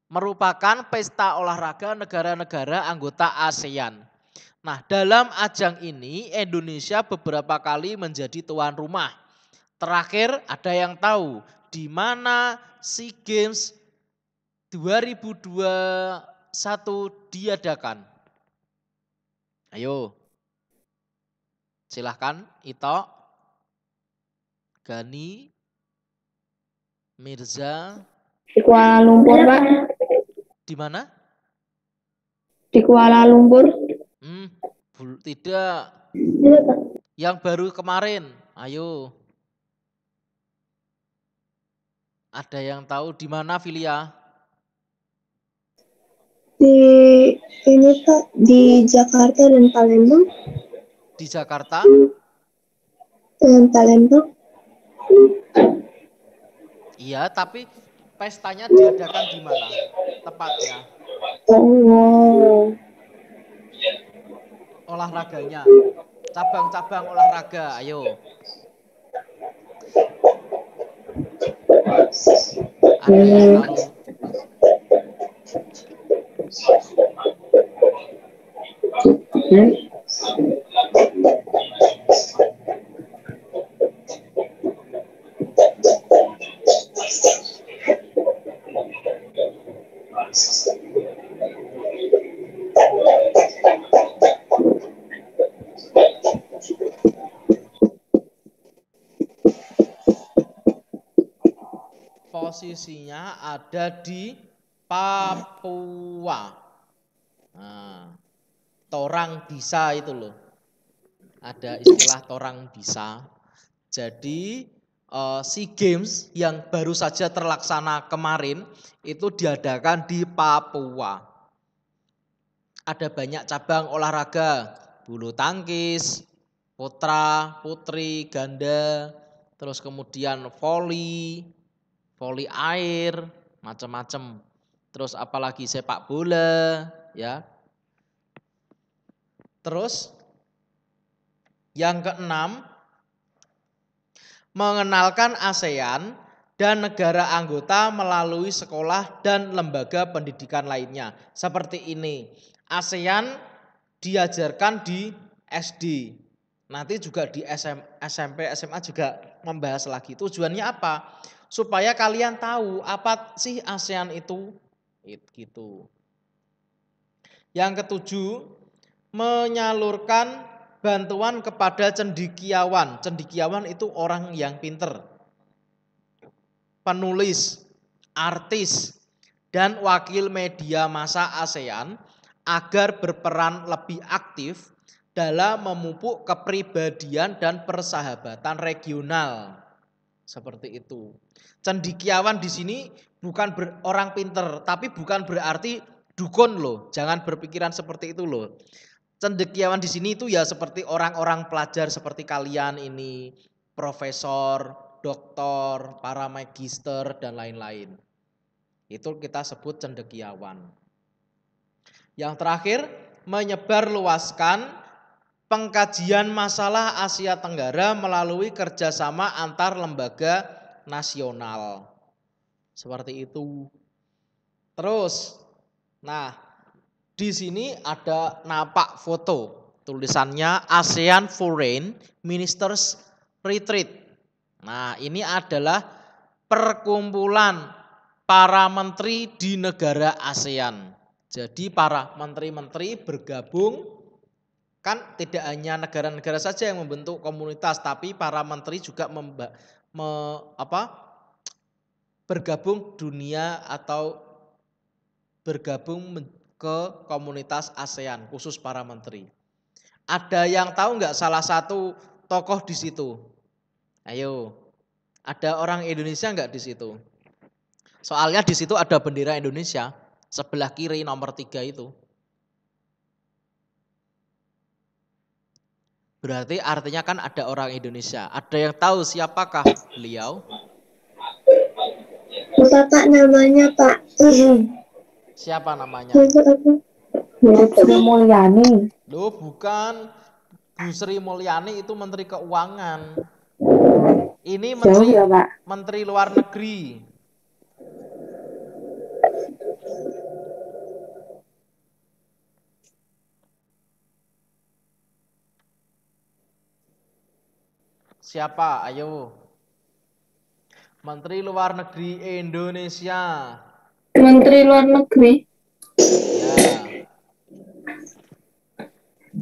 Merupakan pesta olahraga negara-negara anggota ASEAN. Nah, dalam ajang ini Indonesia beberapa kali menjadi tuan rumah. Terakhir ada yang tahu di mana SEA Games 2021 diadakan? Ayo. Silahkan Ito, Gani, Mirza. Di Kuala Lumpur, Pak. Di mana? Di Kuala Lumpur. Hmm, tidak. Tidak, Pak. Yang baru kemarin, ayo. Ada yang tahu di mana filia? di ini Pak di Jakarta dan Palembang. Di Jakarta? Dan Palembang. Iya, tapi pestanya diadakan di mana tepatnya? Oh. Olahraganya, cabang-cabang olahraga, ayo. Ada yang posisinya ada di Papua. Nah, torang bisa itu loh. Ada istilah torang bisa. Jadi uh, SEA Games yang baru saja terlaksana kemarin itu diadakan di Papua. Ada banyak cabang olahraga, bulu tangkis, putra, putri, ganda, terus kemudian voli, voli air, macam-macam terus apalagi sepak bola, ya. Terus yang keenam mengenalkan ASEAN dan negara anggota melalui sekolah dan lembaga pendidikan lainnya. Seperti ini, ASEAN diajarkan di SD. Nanti juga di SM, SMP, SMA juga membahas lagi. Tujuannya apa? Supaya kalian tahu apa sih ASEAN itu, It, gitu. Yang ketujuh, menyalurkan bantuan kepada cendikiawan. Cendikiawan itu orang yang pinter, penulis, artis, dan wakil media masa ASEAN agar berperan lebih aktif dalam memupuk kepribadian dan persahabatan regional. Seperti itu. Cendikiawan di sini bukan ber, orang pinter, tapi bukan berarti dukun loh. Jangan berpikiran seperti itu loh. Cendekiawan di sini itu ya seperti orang-orang pelajar seperti kalian ini, profesor, doktor, para magister dan lain-lain. Itu kita sebut cendekiawan. Yang terakhir, menyebarluaskan pengkajian masalah Asia Tenggara melalui kerjasama antar lembaga nasional. Seperti itu. Terus, nah di sini ada napak foto. Tulisannya ASEAN Foreign Ministers Retreat. Nah ini adalah perkumpulan para menteri di negara ASEAN. Jadi para menteri-menteri bergabung kan tidak hanya negara-negara saja yang membentuk komunitas, tapi para menteri juga me, apa bergabung dunia atau bergabung ke komunitas ASEAN khusus para menteri. Ada yang tahu nggak salah satu tokoh di situ? Ayo, ada orang Indonesia nggak di situ? Soalnya di situ ada bendera Indonesia sebelah kiri nomor tiga itu. Berarti artinya kan ada orang Indonesia. Ada yang tahu siapakah beliau? Bapak namanya Pak Siapa namanya? Bu ya, Sri Mulyani. Loh, bukan. Bu Sri Mulyani itu Menteri Keuangan. Ini Menteri, Jauh ya, Pak. Menteri Luar Negeri. Siapa? Ayo. Menteri Luar Negeri Indonesia. Menteri Luar Negeri.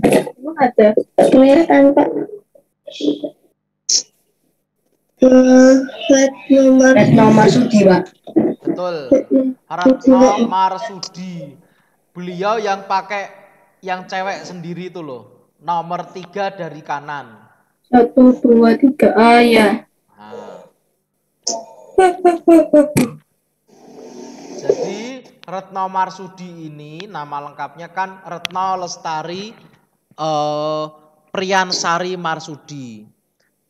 Ya. ada kelihatan eh, nomor Sudi Pak. Betul. Retno Marsudi. Beliau yang pakai yang cewek sendiri itu loh. Nomor tiga dari kanan. Satu, dua, tiga. Ah, ya. Jadi Retno Marsudi ini nama lengkapnya kan Retno Lestari eh, Priyansari Marsudi.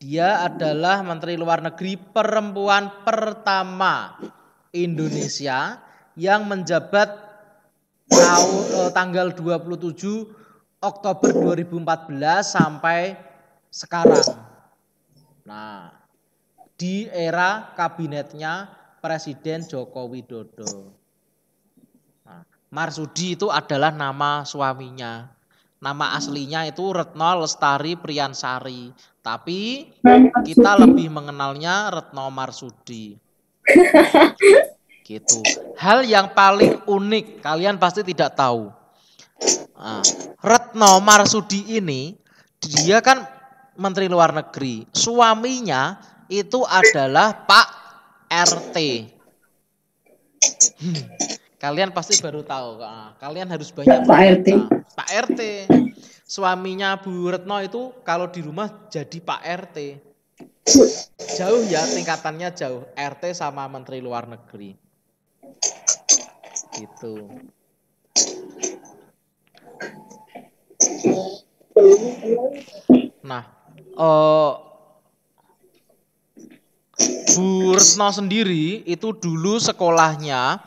Dia adalah Menteri Luar Negeri perempuan pertama Indonesia yang menjabat tahun eh, tanggal 27 Oktober 2014 sampai sekarang. Nah, di era kabinetnya Presiden Joko Widodo. Nah, Marsudi itu adalah nama suaminya. Nama aslinya itu Retno Lestari Priyansari, tapi kita lebih mengenalnya Retno Marsudi. Gitu. Hal yang paling unik kalian pasti tidak tahu. Nah, Retno Marsudi ini dia kan Menteri Luar Negeri. Suaminya itu adalah Pak RT. Hmm. Kalian pasti baru tahu. Kalian harus banyak Pak RT. Pak RT. Suaminya Bu Retno itu kalau di rumah jadi Pak RT. Jauh ya tingkatannya jauh. RT sama Menteri Luar Negeri. Itu. Nah, uh, Bu Retno sendiri itu dulu sekolahnya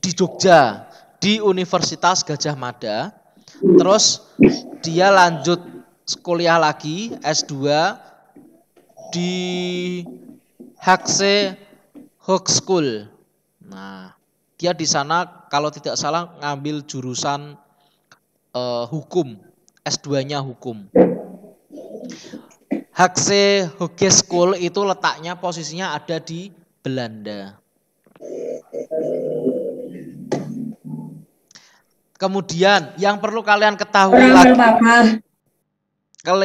di Jogja di Universitas Gajah Mada. Terus dia lanjut sekolah lagi S2 di HC Hook School. Nah, dia di sana kalau tidak salah ngambil jurusan uh, hukum, S2-nya hukum. Hakse Hoge School itu letaknya posisinya ada di Belanda. Kemudian yang perlu kalian ketahui Orang lagi. Apa?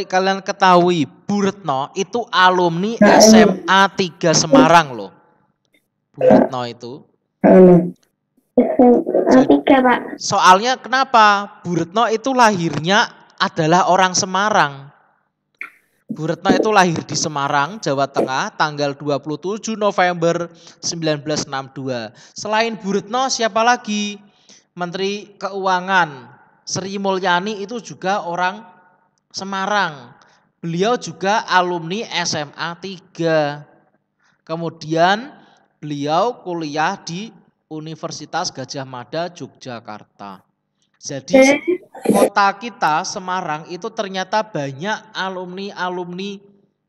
Kalian ketahui Burtno itu alumni SMA 3 Semarang loh. Burtno itu. Pak. Soalnya kenapa? Burtno itu lahirnya adalah orang Semarang. Bu Retno itu lahir di Semarang, Jawa Tengah, tanggal 27 November 1962. Selain Bu Retno, siapa lagi? Menteri Keuangan Sri Mulyani itu juga orang Semarang. Beliau juga alumni SMA 3. Kemudian beliau kuliah di Universitas Gajah Mada Yogyakarta. Jadi kota kita Semarang itu ternyata banyak alumni-alumni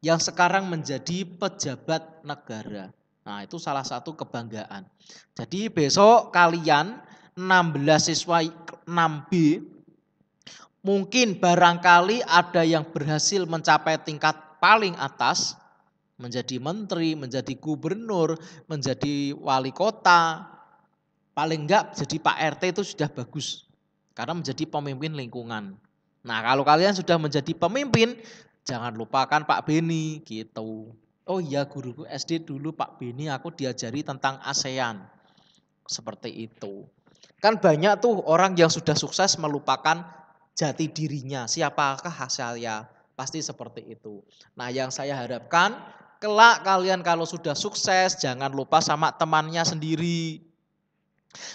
yang sekarang menjadi pejabat negara. Nah, itu salah satu kebanggaan. Jadi besok kalian 16 siswa 6B mungkin barangkali ada yang berhasil mencapai tingkat paling atas menjadi menteri, menjadi gubernur, menjadi wali kota, paling enggak jadi Pak RT itu sudah bagus. Karena menjadi pemimpin lingkungan. Nah, kalau kalian sudah menjadi pemimpin, jangan lupakan Pak Beni gitu. Oh iya, guruku SD dulu Pak Beni aku diajari tentang ASEAN. Seperti itu. Kan banyak tuh orang yang sudah sukses melupakan jati dirinya. Siapakah hasilnya? Pasti seperti itu. Nah, yang saya harapkan kelak kalian kalau sudah sukses jangan lupa sama temannya sendiri.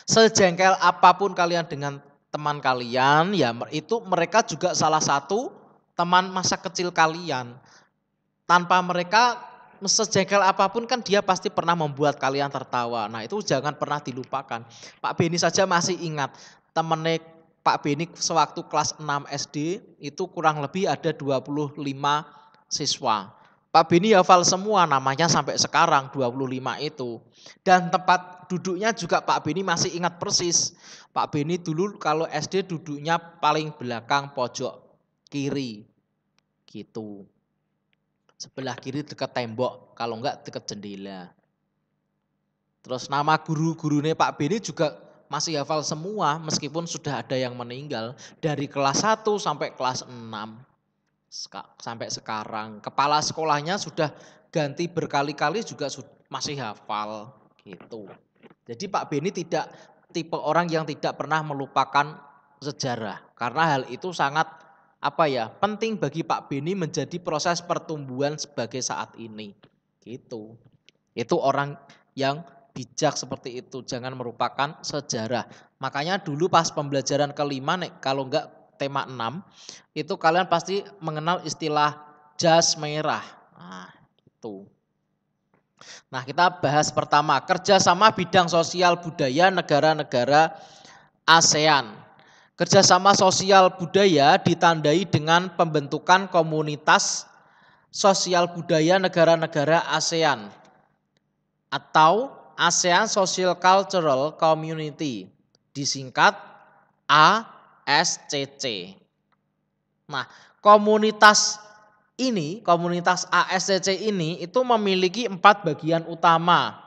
Sejengkel apapun kalian dengan teman kalian, ya itu mereka juga salah satu teman masa kecil kalian. Tanpa mereka sejengkel apapun kan dia pasti pernah membuat kalian tertawa. Nah itu jangan pernah dilupakan. Pak Beni saja masih ingat temennya Pak Beni sewaktu kelas 6 SD itu kurang lebih ada 25 siswa. Pak Beni hafal semua namanya sampai sekarang 25 itu. Dan tempat duduknya juga Pak Beni masih ingat persis. Pak Beni dulu kalau SD duduknya paling belakang pojok kiri. Gitu. Sebelah kiri dekat tembok, kalau enggak dekat jendela. Terus nama guru-gurunya Pak Beni juga masih hafal semua meskipun sudah ada yang meninggal dari kelas 1 sampai kelas 6 sampai sekarang. Kepala sekolahnya sudah ganti berkali-kali juga masih hafal gitu. Jadi Pak Beni tidak tipe orang yang tidak pernah melupakan sejarah karena hal itu sangat apa ya penting bagi Pak Beni menjadi proses pertumbuhan sebagai saat ini gitu. Itu orang yang bijak seperti itu jangan merupakan sejarah. Makanya dulu pas pembelajaran kelima nek kalau enggak tema 6 itu kalian pasti mengenal istilah jas merah. Nah, itu. Nah, kita bahas pertama kerjasama bidang sosial budaya negara-negara ASEAN. Kerjasama sosial budaya ditandai dengan pembentukan komunitas sosial budaya negara-negara ASEAN atau ASEAN Social Cultural Community, disingkat A ASCC. Nah, komunitas ini, komunitas ASCC ini itu memiliki empat bagian utama.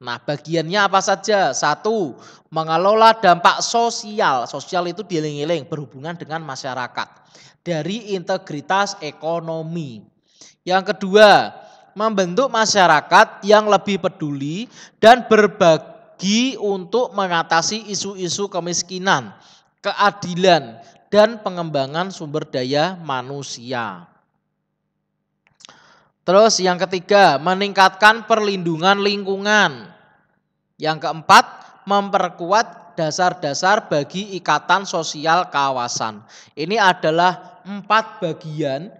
Nah, bagiannya apa saja? Satu, mengelola dampak sosial. Sosial itu dieling-eling berhubungan dengan masyarakat dari integritas ekonomi. Yang kedua, membentuk masyarakat yang lebih peduli dan berbagi untuk mengatasi isu-isu kemiskinan keadilan, dan pengembangan sumber daya manusia. Terus yang ketiga, meningkatkan perlindungan lingkungan. Yang keempat, memperkuat dasar-dasar bagi ikatan sosial kawasan. Ini adalah empat bagian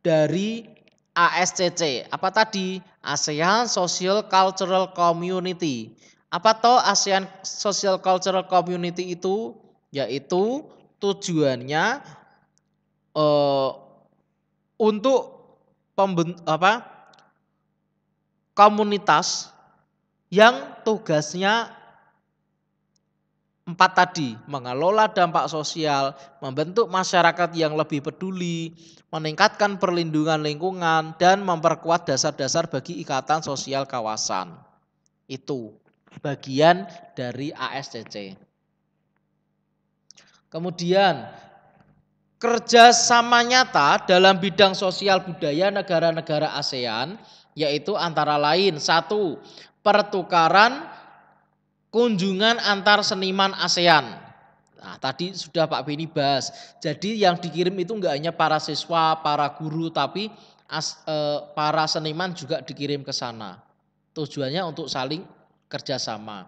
dari ASCC. Apa tadi? ASEAN Social Cultural Community. Apa toh ASEAN Social Cultural Community itu? yaitu tujuannya uh, untuk pemben, apa komunitas yang tugasnya empat tadi mengelola dampak sosial, membentuk masyarakat yang lebih peduli, meningkatkan perlindungan lingkungan dan memperkuat dasar-dasar bagi ikatan sosial kawasan. Itu bagian dari ASCC. Kemudian kerjasama nyata dalam bidang sosial budaya negara-negara ASEAN yaitu antara lain satu pertukaran kunjungan antar seniman ASEAN. Nah, tadi sudah Pak Beni bahas. Jadi yang dikirim itu enggak hanya para siswa, para guru, tapi as, e, para seniman juga dikirim ke sana. Tujuannya untuk saling kerjasama.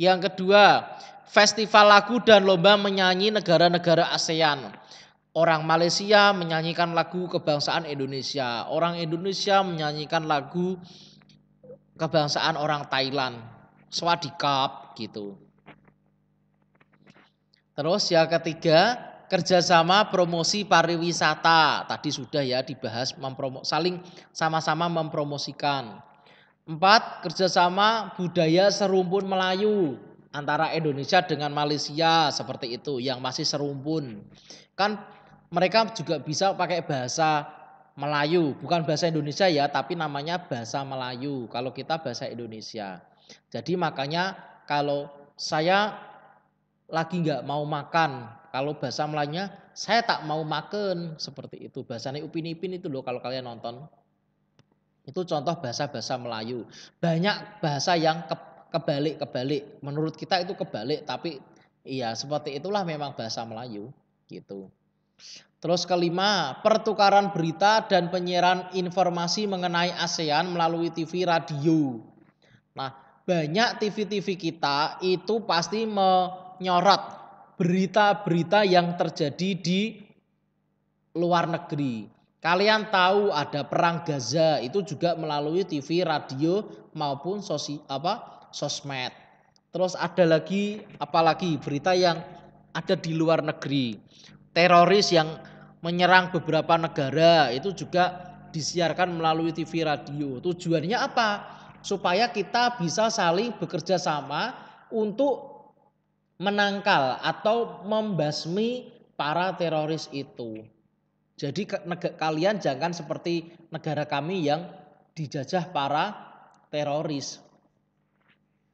Yang kedua, festival lagu dan lomba menyanyi negara-negara ASEAN. Orang Malaysia menyanyikan lagu kebangsaan Indonesia. Orang Indonesia menyanyikan lagu kebangsaan orang Thailand. Swadikap gitu. Terus yang ketiga, kerjasama promosi pariwisata. Tadi sudah ya dibahas mempromo, saling sama-sama mempromosikan. Empat, kerjasama budaya serumpun Melayu antara Indonesia dengan Malaysia seperti itu yang masih serumpun. Kan mereka juga bisa pakai bahasa Melayu, bukan bahasa Indonesia ya, tapi namanya bahasa Melayu. Kalau kita bahasa Indonesia. Jadi makanya kalau saya lagi nggak mau makan, kalau bahasa Melayunya saya tak mau makan seperti itu. Bahasanya upin-ipin itu loh kalau kalian nonton. Itu contoh bahasa-bahasa Melayu. Banyak bahasa yang kebalik kebalik menurut kita itu kebalik tapi iya seperti itulah memang bahasa Melayu gitu terus kelima pertukaran berita dan penyiaran informasi mengenai ASEAN melalui TV radio nah banyak TV-TV kita itu pasti menyorot berita-berita yang terjadi di luar negeri. Kalian tahu ada perang Gaza itu juga melalui TV, radio maupun sosial apa sosmed. Terus ada lagi apalagi berita yang ada di luar negeri. Teroris yang menyerang beberapa negara itu juga disiarkan melalui TV radio. Tujuannya apa? Supaya kita bisa saling bekerja sama untuk menangkal atau membasmi para teroris itu. Jadi kalian jangan seperti negara kami yang dijajah para teroris.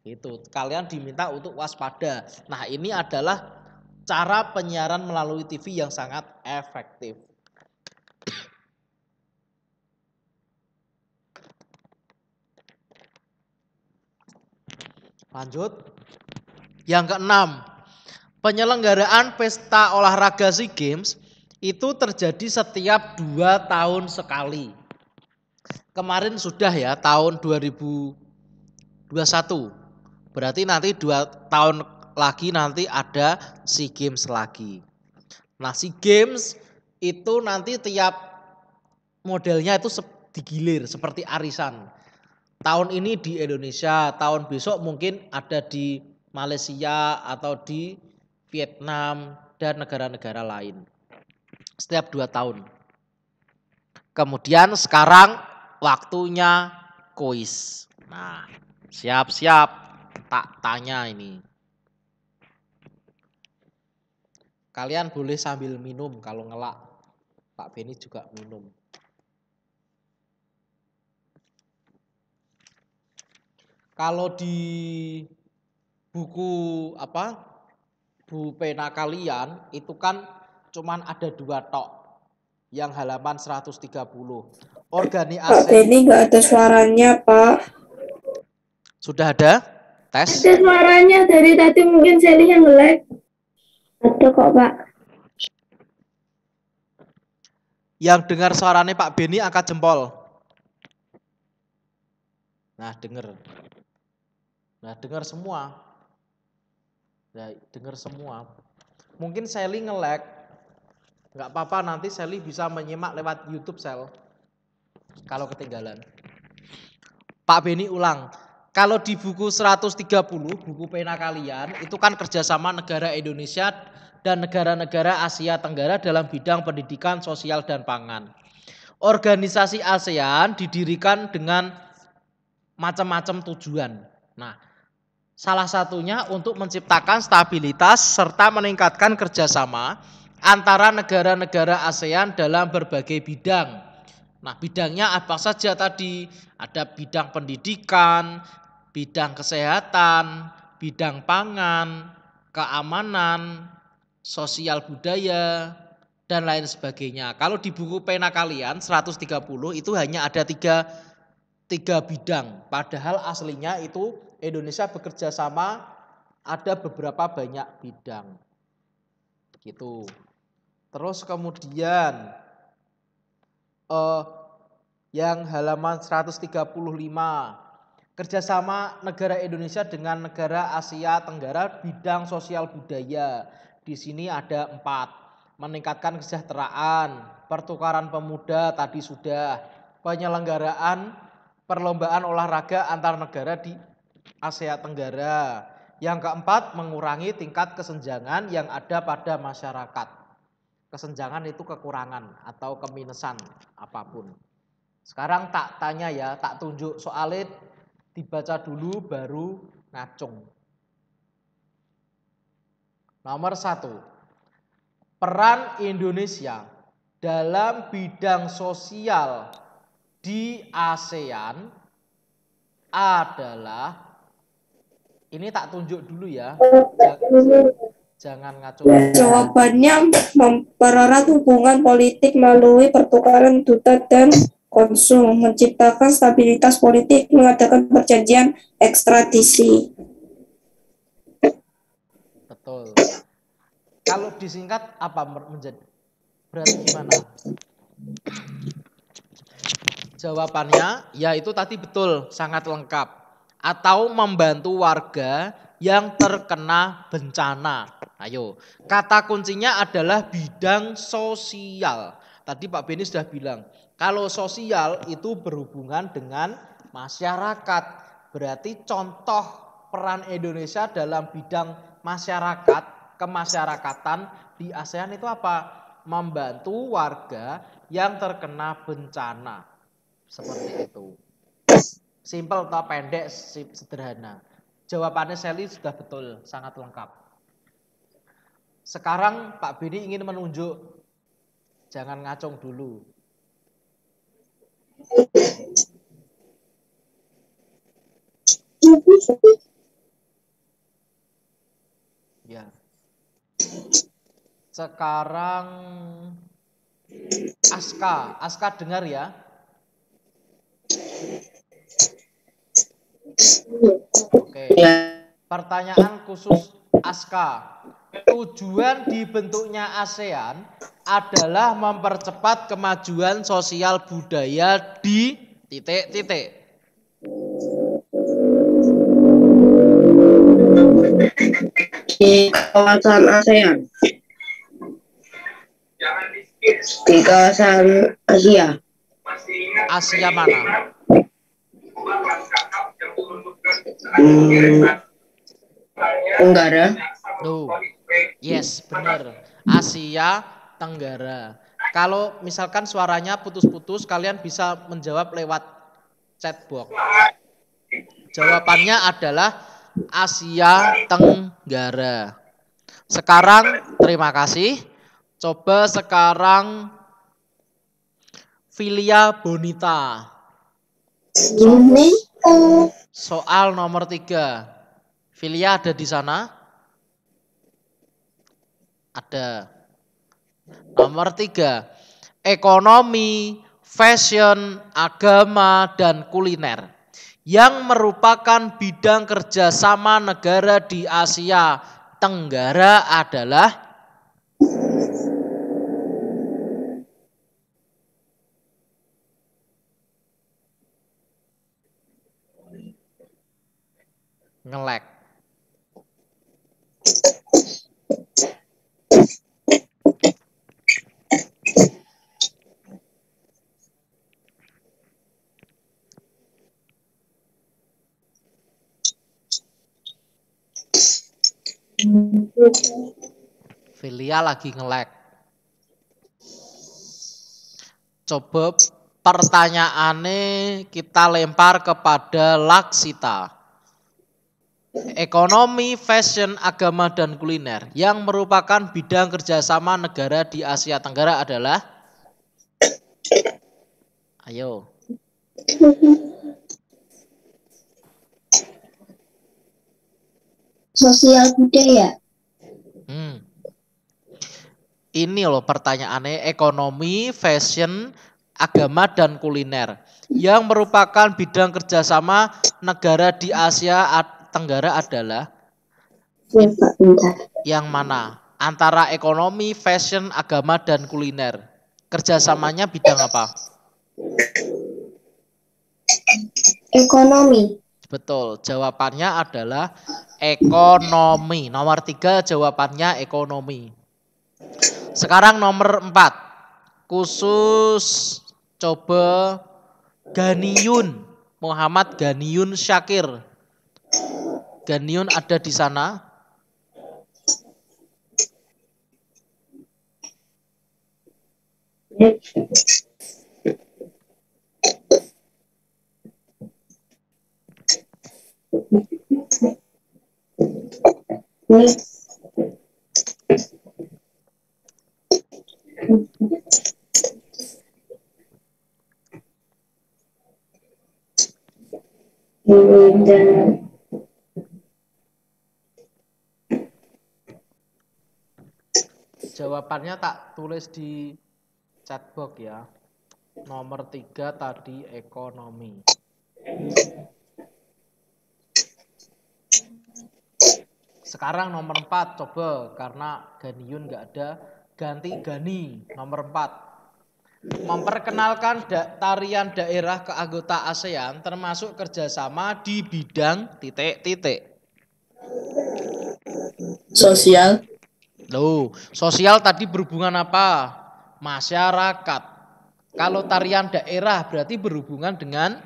Itu kalian diminta untuk waspada. Nah, ini adalah cara penyiaran melalui TV yang sangat efektif. Lanjut. Yang keenam, penyelenggaraan pesta olahraga SEA Games itu terjadi setiap dua tahun sekali. Kemarin sudah ya tahun 2021 Berarti nanti dua tahun lagi nanti ada SEA Games lagi. Nah SEA Games itu nanti tiap modelnya itu digilir seperti arisan. Tahun ini di Indonesia, tahun besok mungkin ada di Malaysia atau di Vietnam dan negara-negara lain. Setiap dua tahun. Kemudian sekarang waktunya kuis. Nah, siap-siap tak tanya ini. Kalian boleh sambil minum kalau ngelak. Pak Beni juga minum. Kalau di buku apa bu pena kalian itu kan cuman ada dua tok yang halaman 130. Organi Pak Beni nggak ada suaranya Pak. Sudah ada? tes. Ada suaranya dari tadi mungkin Sally yang nge-lag. Ada kok Pak. Yang dengar suaranya Pak Beni angkat jempol. Nah dengar. Nah dengar semua. Nah dengar semua. Mungkin Sally nge-lag. Gak apa-apa nanti Sally bisa menyimak lewat YouTube Sel. Kalau ketinggalan. Pak Beni ulang kalau di buku 130 buku pena kalian itu kan kerjasama negara Indonesia dan negara-negara Asia Tenggara dalam bidang pendidikan, sosial dan pangan. Organisasi ASEAN didirikan dengan macam-macam tujuan. Nah, salah satunya untuk menciptakan stabilitas serta meningkatkan kerjasama antara negara-negara ASEAN dalam berbagai bidang. Nah, bidangnya apa saja tadi? Ada bidang pendidikan, bidang kesehatan, bidang pangan, keamanan, sosial budaya, dan lain sebagainya. Kalau di buku pena kalian 130 itu hanya ada tiga, tiga bidang. Padahal aslinya itu Indonesia bekerja sama ada beberapa banyak bidang. Gitu. Terus kemudian eh, yang halaman 135 kerjasama negara Indonesia dengan negara Asia Tenggara bidang sosial budaya. Di sini ada empat. Meningkatkan kesejahteraan, pertukaran pemuda tadi sudah, penyelenggaraan perlombaan olahraga antar negara di Asia Tenggara. Yang keempat, mengurangi tingkat kesenjangan yang ada pada masyarakat. Kesenjangan itu kekurangan atau keminesan apapun. Sekarang tak tanya ya, tak tunjuk soalnya dibaca dulu baru ngacung. Nomor satu, peran Indonesia dalam bidang sosial di ASEAN adalah ini tak tunjuk dulu ya. Jangan, ngacung. Jawabannya mempererat hubungan politik melalui pertukaran duta dan konsum, menciptakan stabilitas politik, mengadakan perjanjian ekstradisi. Betul. Kalau disingkat apa menjadi berarti gimana? Jawabannya yaitu tadi betul, sangat lengkap. Atau membantu warga yang terkena bencana. Ayo, kata kuncinya adalah bidang sosial. Tadi Pak Beni sudah bilang, kalau sosial itu berhubungan dengan masyarakat. Berarti contoh peran Indonesia dalam bidang masyarakat, kemasyarakatan di ASEAN itu apa? Membantu warga yang terkena bencana. Seperti itu. Simple atau pendek, sederhana. Jawabannya Sally sudah betul, sangat lengkap. Sekarang Pak Bini ingin menunjuk, jangan ngacung dulu, Ya. Sekarang Aska, Aska dengar ya. Oke. Ya. Pertanyaan khusus Aska tujuan dibentuknya ASEAN adalah mempercepat kemajuan sosial budaya di titik-titik. Di kawasan ASEAN. Di kawasan Asia. Asia mana? Hmm, Tenggara. Tuh. Yes, benar. Asia Tenggara. Kalau misalkan suaranya putus-putus, kalian bisa menjawab lewat chatbox. Jawabannya adalah Asia Tenggara. Sekarang terima kasih. Coba sekarang Filia Bonita. soal nomor tiga. Filia ada di sana? Ada. Nomor tiga, ekonomi, fashion, agama, dan kuliner yang merupakan bidang kerjasama negara di Asia Tenggara adalah ngelek. Filia lagi ngelek. Coba pertanyaannya kita lempar kepada Laksita. Ekonomi, fashion, agama, dan kuliner yang merupakan bidang kerjasama negara di Asia Tenggara adalah? Ayo. sosial budaya. Hmm. Ini loh pertanyaannya ekonomi, fashion, agama dan kuliner yang merupakan bidang kerjasama negara di Asia Tenggara adalah ya, Pak, yang mana antara ekonomi, fashion, agama dan kuliner kerjasamanya bidang apa? Ekonomi. Betul, jawabannya adalah ekonomi. Nomor tiga jawabannya ekonomi. Sekarang nomor empat. Khusus coba Ganiun Muhammad Ganiun Syakir. Ganiun ada di sana. jawabannya tak tulis di chatbox ya. Nomor tiga tadi ekonomi. sekarang nomor 4 coba karena Ganiun nggak ada ganti Gani nomor 4 memperkenalkan da tarian daerah ke anggota ASEAN termasuk kerjasama di bidang titik-titik sosial loh sosial tadi berhubungan apa masyarakat kalau tarian daerah berarti berhubungan dengan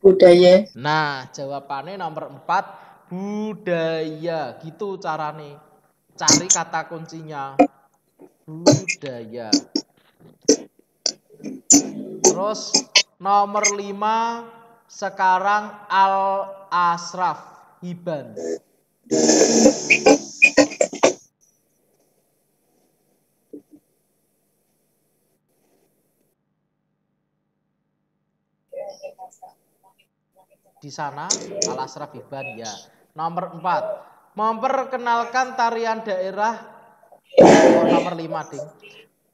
budaya nah jawabannya nomor 4 budaya gitu cara nih cari kata kuncinya budaya terus nomor lima sekarang al asraf hiban di sana al asraf hiban ya Nomor 4. Memperkenalkan tarian daerah. Oh, nomor 5, Ding.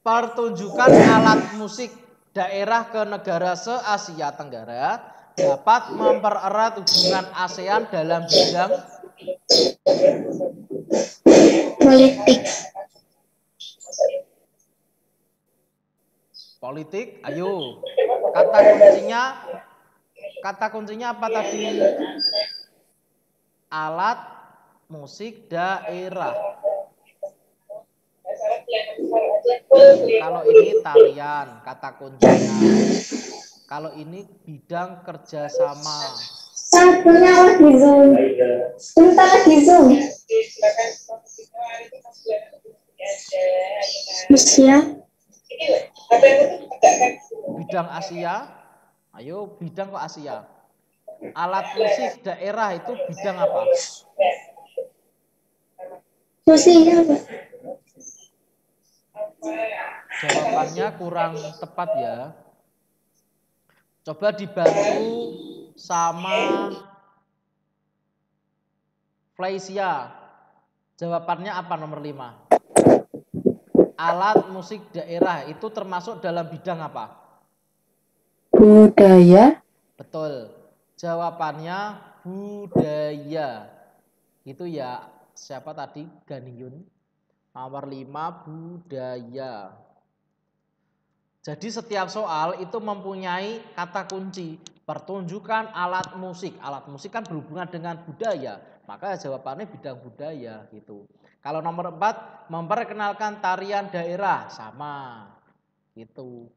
Pertunjukan alat musik daerah ke negara se-Asia Tenggara dapat mempererat hubungan ASEAN dalam bidang politik. Politik, ayo. Kata kuncinya kata kuncinya apa tadi? alat musik daerah. Kalau ini tarian, kata kuncinya. Kalau ini bidang kerjasama. Sebenarnya lagi zoom. Sebentar lagi zoom. Asia. Bidang Asia. Ayo, bidang kok Asia alat musik daerah itu bidang apa? Musiknya Jawabannya kurang tepat ya. Coba dibantu sama Flaisia. Jawabannya apa nomor 5? Alat musik daerah itu termasuk dalam bidang apa? Budaya. Betul. Jawabannya budaya. Itu ya siapa tadi? Ganiyun. Nomor 5 budaya. Jadi setiap soal itu mempunyai kata kunci pertunjukan alat musik. Alat musik kan berhubungan dengan budaya, maka jawabannya bidang budaya gitu. Kalau nomor 4 memperkenalkan tarian daerah sama gitu.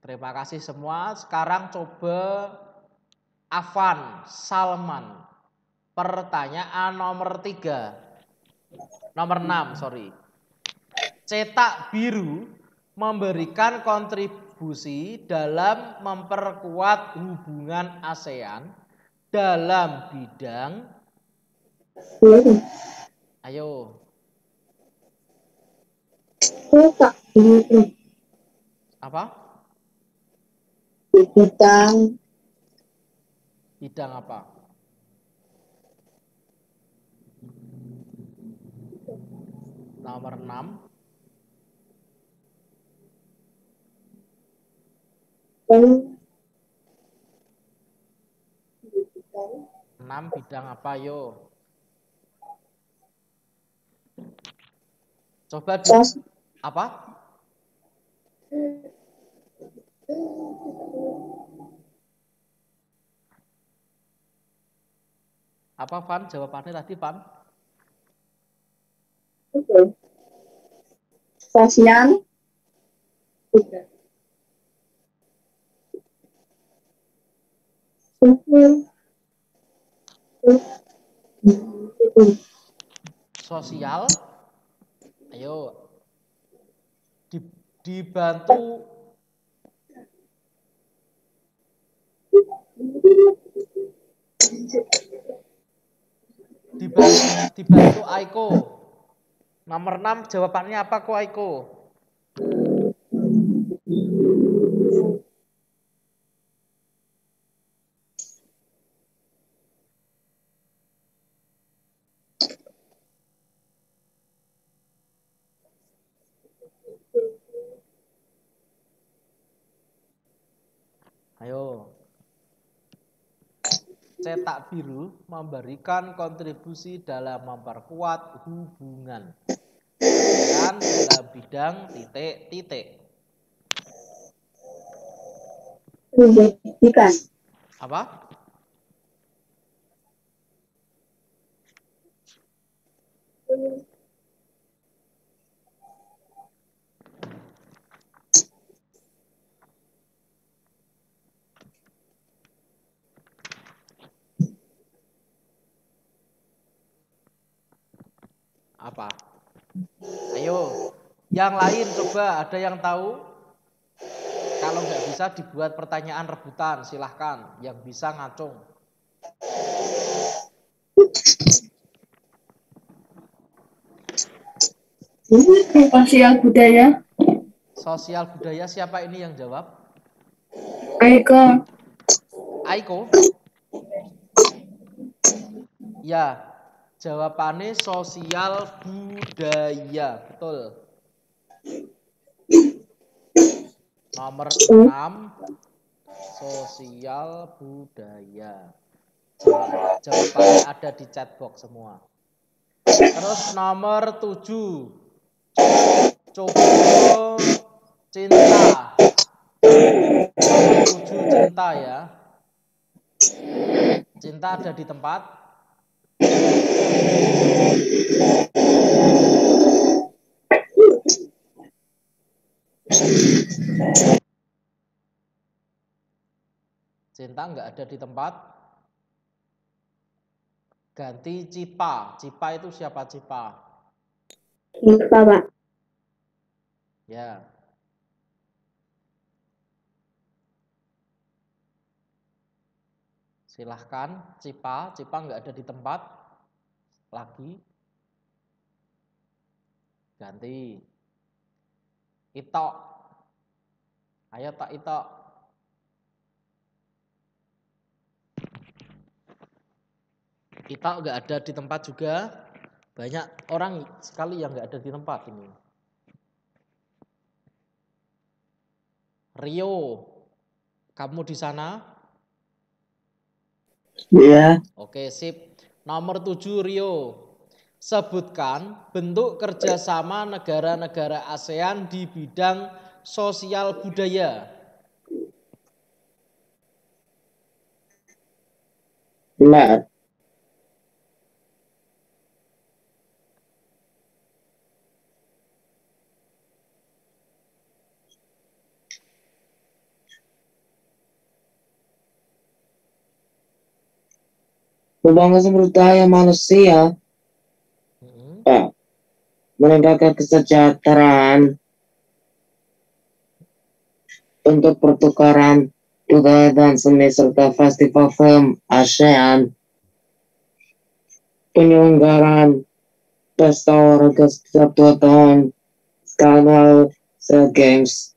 Terima kasih semua. Sekarang coba Afan, Salman. Pertanyaan nomor tiga, nomor enam, sorry. Cetak biru memberikan kontribusi dalam memperkuat hubungan ASEAN dalam bidang. Ayo. Cetak biru. Apa? Bidang Bidang apa? Nomor 6. Enam bidang apa yo? Coba di, apa? Apa Van jawabannya tadi Van? sosial sosial ayo dibantu dibantu dibantu Aiko. Nomor 6 jawabannya apa kok Aiko? cetak biru memberikan kontribusi dalam memperkuat hubungan dan dalam bidang titik-titik. Apa? Thank Apa? Ayo, yang lain coba ada yang tahu? Kalau nggak bisa dibuat pertanyaan rebutan, silahkan. Yang bisa ngacung. Sosial budaya. Sosial budaya siapa ini yang jawab? Aiko. Aiko. Ya, Jawabannya sosial budaya, betul. Nomor 6 sosial budaya. Jawabannya ada di chat box semua. Terus nomor 7 Coba cinta. Nomor 7 cinta ya. Cinta ada di tempat Cinta nggak ada di tempat. Ganti Cipa. Cipa itu siapa Cipa? Cipa, Pak. Ya. Silahkan, Cipa. Cipa nggak ada di tempat lagi ganti itok ayo tak itok itok nggak ada di tempat juga banyak orang sekali yang nggak ada di tempat ini Rio kamu di sana Iya. Yeah. Oke, sip. Nomor 7 Rio. Sebutkan bentuk kerjasama negara-negara ASEAN di bidang sosial budaya. Nah, Lubang tersebut daya manusia hmm. ya, menandakan kesejahteraan untuk pertukaran budaya dan seni serta festival film ASEAN penyelenggaraan pesta olahraga setiap dua tahun skandal se games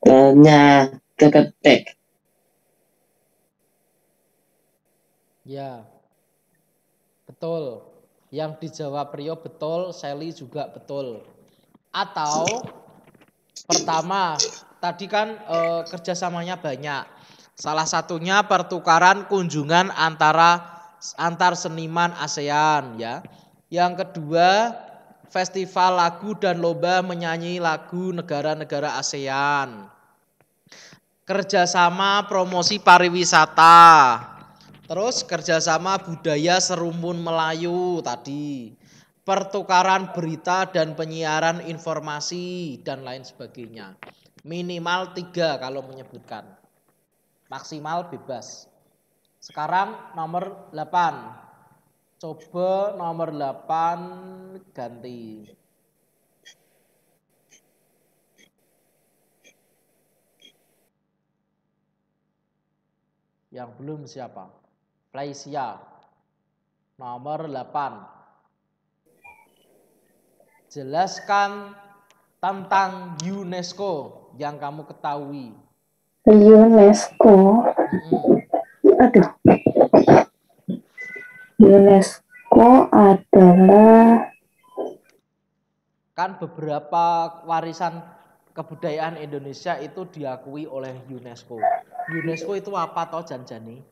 dan ya keketik Ya, betul. Yang dijawab Rio betul, Sally juga betul. Atau pertama, tadi kan e, kerjasamanya banyak. Salah satunya pertukaran kunjungan antara antar seniman ASEAN ya. Yang kedua, festival lagu dan lomba menyanyi lagu negara-negara ASEAN. Kerjasama promosi pariwisata Terus kerjasama budaya serumpun Melayu tadi, pertukaran berita dan penyiaran informasi dan lain sebagainya. Minimal tiga kalau menyebutkan, maksimal bebas. Sekarang nomor 8, coba nomor 8 ganti. Yang belum siapa? Malaysia. Nomor 8. Jelaskan tentang UNESCO yang kamu ketahui. UNESCO. Hmm. Aduh. UNESCO adalah kan beberapa warisan kebudayaan Indonesia itu diakui oleh UNESCO. UNESCO itu apa toh Janjani?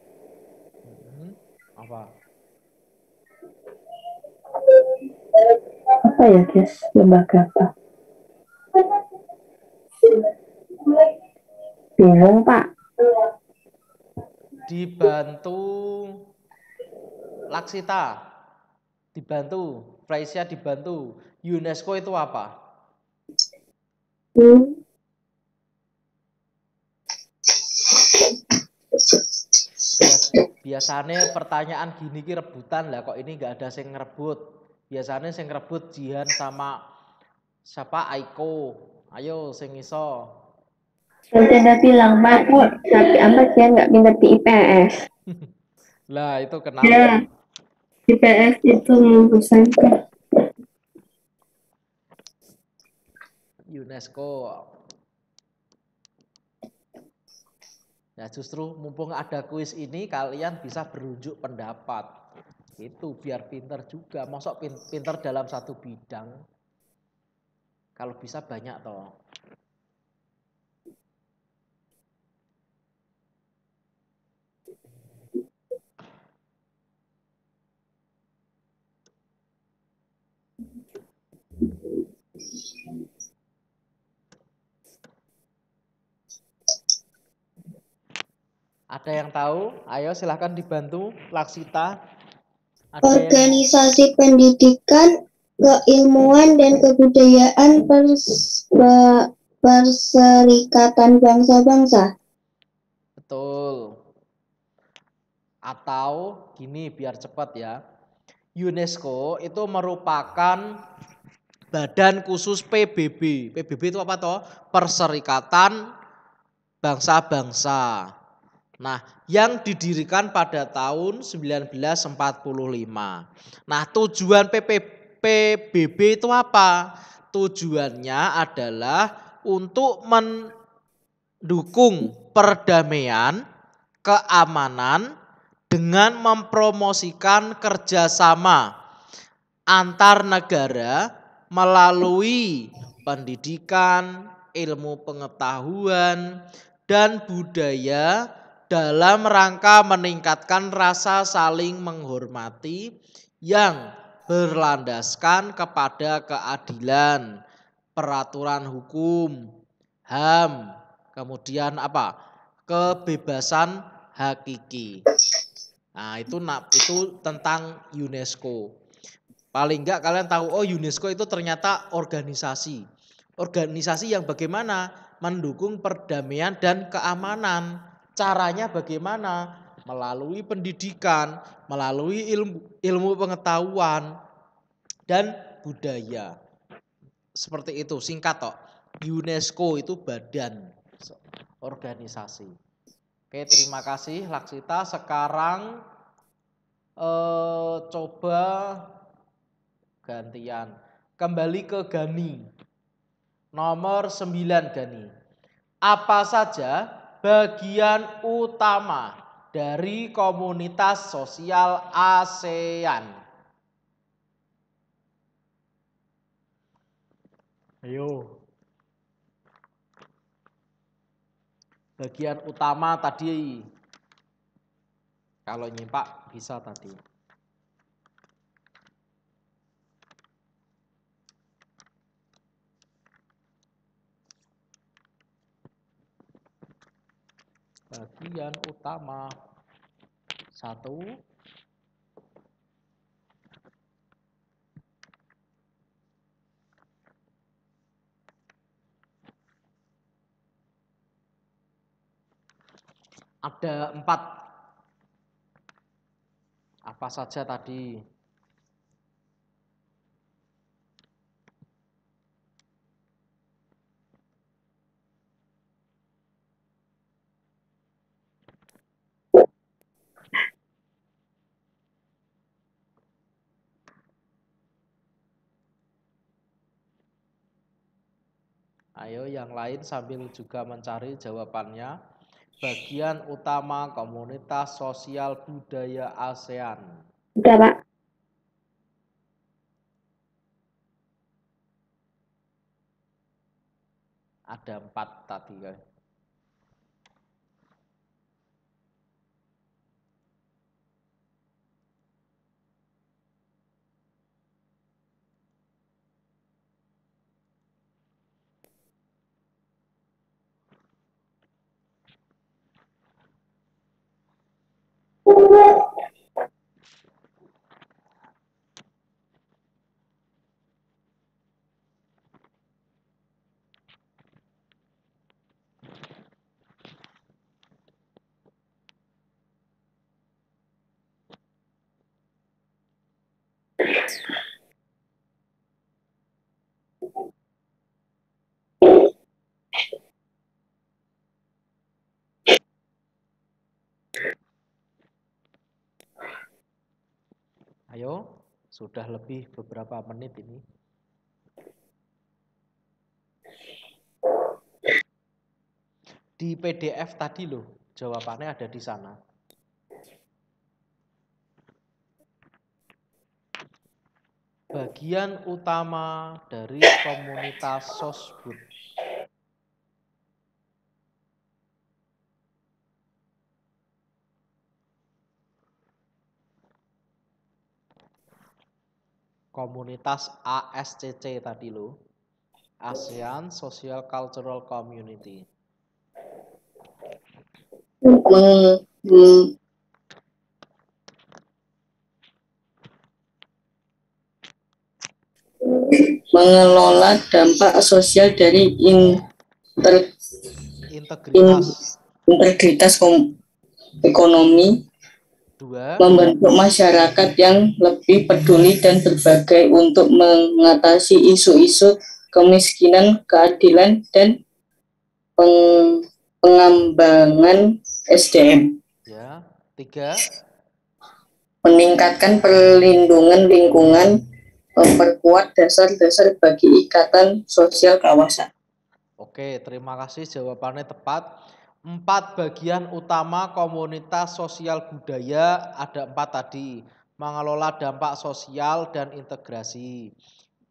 apa ya guys lembaga apa bingung pak dibantu Laksita dibantu Fraisia dibantu UNESCO itu apa hmm. biasanya pertanyaan gini ki rebutan lah kok ini nggak ada sing ngerebut biasanya sing ngerebut Jihan sama siapa Aiko ayo sing iso Saya udah bilang, Mak, tapi apa ya nggak pindah di IPS. lah, itu kenapa? Ya, IPS itu membosankan. UNESCO. Nah, justru mumpung ada kuis ini, kalian bisa berunjuk pendapat. Itu biar pinter juga. masuk pinter dalam satu bidang. Kalau bisa banyak toh. Ada yang tahu? Ayo silahkan dibantu Laksita Ya? Organisasi pendidikan, keilmuan dan kebudayaan pers Perserikatan Bangsa-Bangsa. Betul. Atau gini biar cepat ya. UNESCO itu merupakan badan khusus PBB. PBB itu apa toh? Perserikatan bangsa-bangsa. Nah, yang didirikan pada tahun 1945. Nah, tujuan PPPBB itu apa? Tujuannya adalah untuk mendukung perdamaian, keamanan, dengan mempromosikan kerjasama antar negara melalui pendidikan, ilmu pengetahuan, dan budaya dalam rangka meningkatkan rasa saling menghormati yang berlandaskan kepada keadilan, peraturan hukum, HAM, kemudian apa? kebebasan hakiki. Nah, itu itu tentang UNESCO. Paling enggak kalian tahu oh UNESCO itu ternyata organisasi. Organisasi yang bagaimana mendukung perdamaian dan keamanan Caranya bagaimana? Melalui pendidikan, melalui ilmu, ilmu pengetahuan, dan budaya. Seperti itu, singkat toh. UNESCO itu badan organisasi. Oke, terima kasih Laksita. Sekarang eh, coba gantian. Kembali ke Gani. Nomor 9 Gani. Apa saja bagian utama dari komunitas sosial ASEAN. Ayo. Bagian utama tadi. Kalau nyimpak bisa tadi. bagian utama satu ada empat apa saja tadi yang lain sambil juga mencari jawabannya bagian utama komunitas sosial budaya ASEAN. Udah, Pak. Ada empat tadi ya. Ayo, sudah lebih beberapa menit ini. Di PDF tadi loh, jawabannya ada di sana. Bagian utama dari komunitas Sosbud komunitas ASCC tadi lo. ASEAN Social Cultural Community. mengelola dampak sosial dari inter, integritas, in, integritas ekonomi Membentuk masyarakat yang lebih peduli dan berbagai untuk mengatasi isu-isu kemiskinan, keadilan, dan peng pengembangan SDM. Ya. Tiga. Meningkatkan perlindungan lingkungan, memperkuat dasar-dasar bagi ikatan sosial kawasan. Oke, terima kasih jawabannya tepat empat bagian utama komunitas sosial budaya ada empat tadi mengelola dampak sosial dan integrasi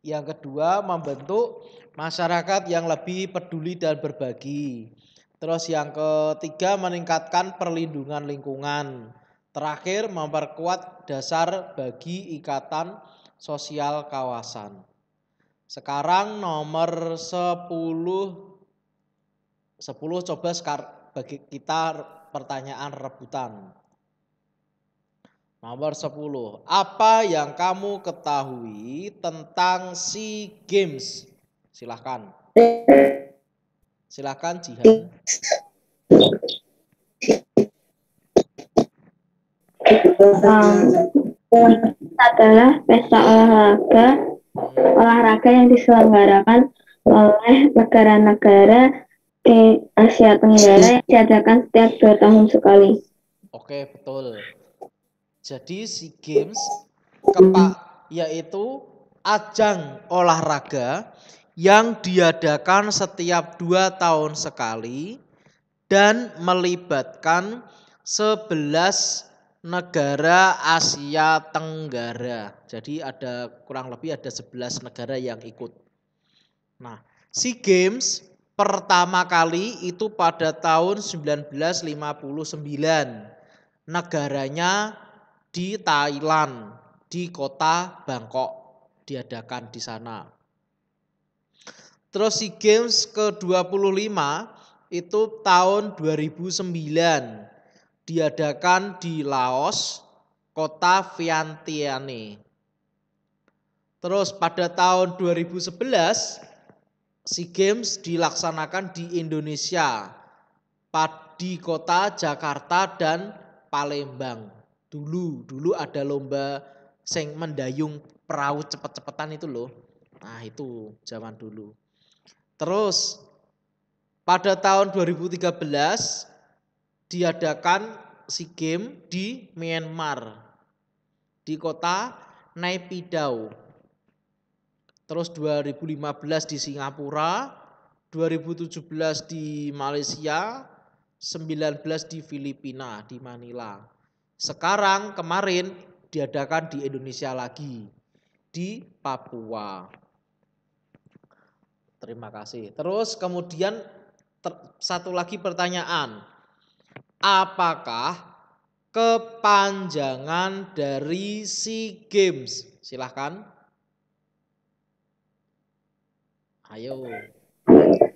yang kedua membentuk masyarakat yang lebih peduli dan berbagi terus yang ketiga meningkatkan perlindungan lingkungan terakhir memperkuat dasar bagi ikatan sosial kawasan sekarang nomor 10 10 coba bagi kita pertanyaan rebutan. Nomor 10. Apa yang kamu ketahui tentang si Games? Silahkan. Silahkan Jihan. Um, adalah pesta olahraga hmm. olahraga yang diselenggarakan oleh negara-negara di Asia Tenggara yang diadakan setiap dua tahun sekali. Oke, betul. Jadi SEA Games kepak yaitu ajang olahraga yang diadakan setiap dua tahun sekali dan melibatkan sebelas negara Asia Tenggara. Jadi ada kurang lebih ada sebelas negara yang ikut. Nah, SEA Games pertama kali itu pada tahun 1959. Negaranya di Thailand, di kota Bangkok diadakan di sana. Terus SEA Games ke-25 itu tahun 2009 diadakan di Laos, kota Vientiane. Terus pada tahun 2011 SEA Games dilaksanakan di Indonesia di kota Jakarta dan Palembang. Dulu dulu ada lomba seng mendayung perahu cepet-cepetan itu loh. Nah, itu zaman dulu. Terus pada tahun 2013 diadakan SEA Games di Myanmar di kota Naypyidaw terus 2015 di Singapura, 2017 di Malaysia, 19 di Filipina, di Manila. Sekarang kemarin diadakan di Indonesia lagi, di Papua. Terima kasih. Terus kemudian ter, satu lagi pertanyaan. Apakah kepanjangan dari SEA Games? Silahkan. Ayo.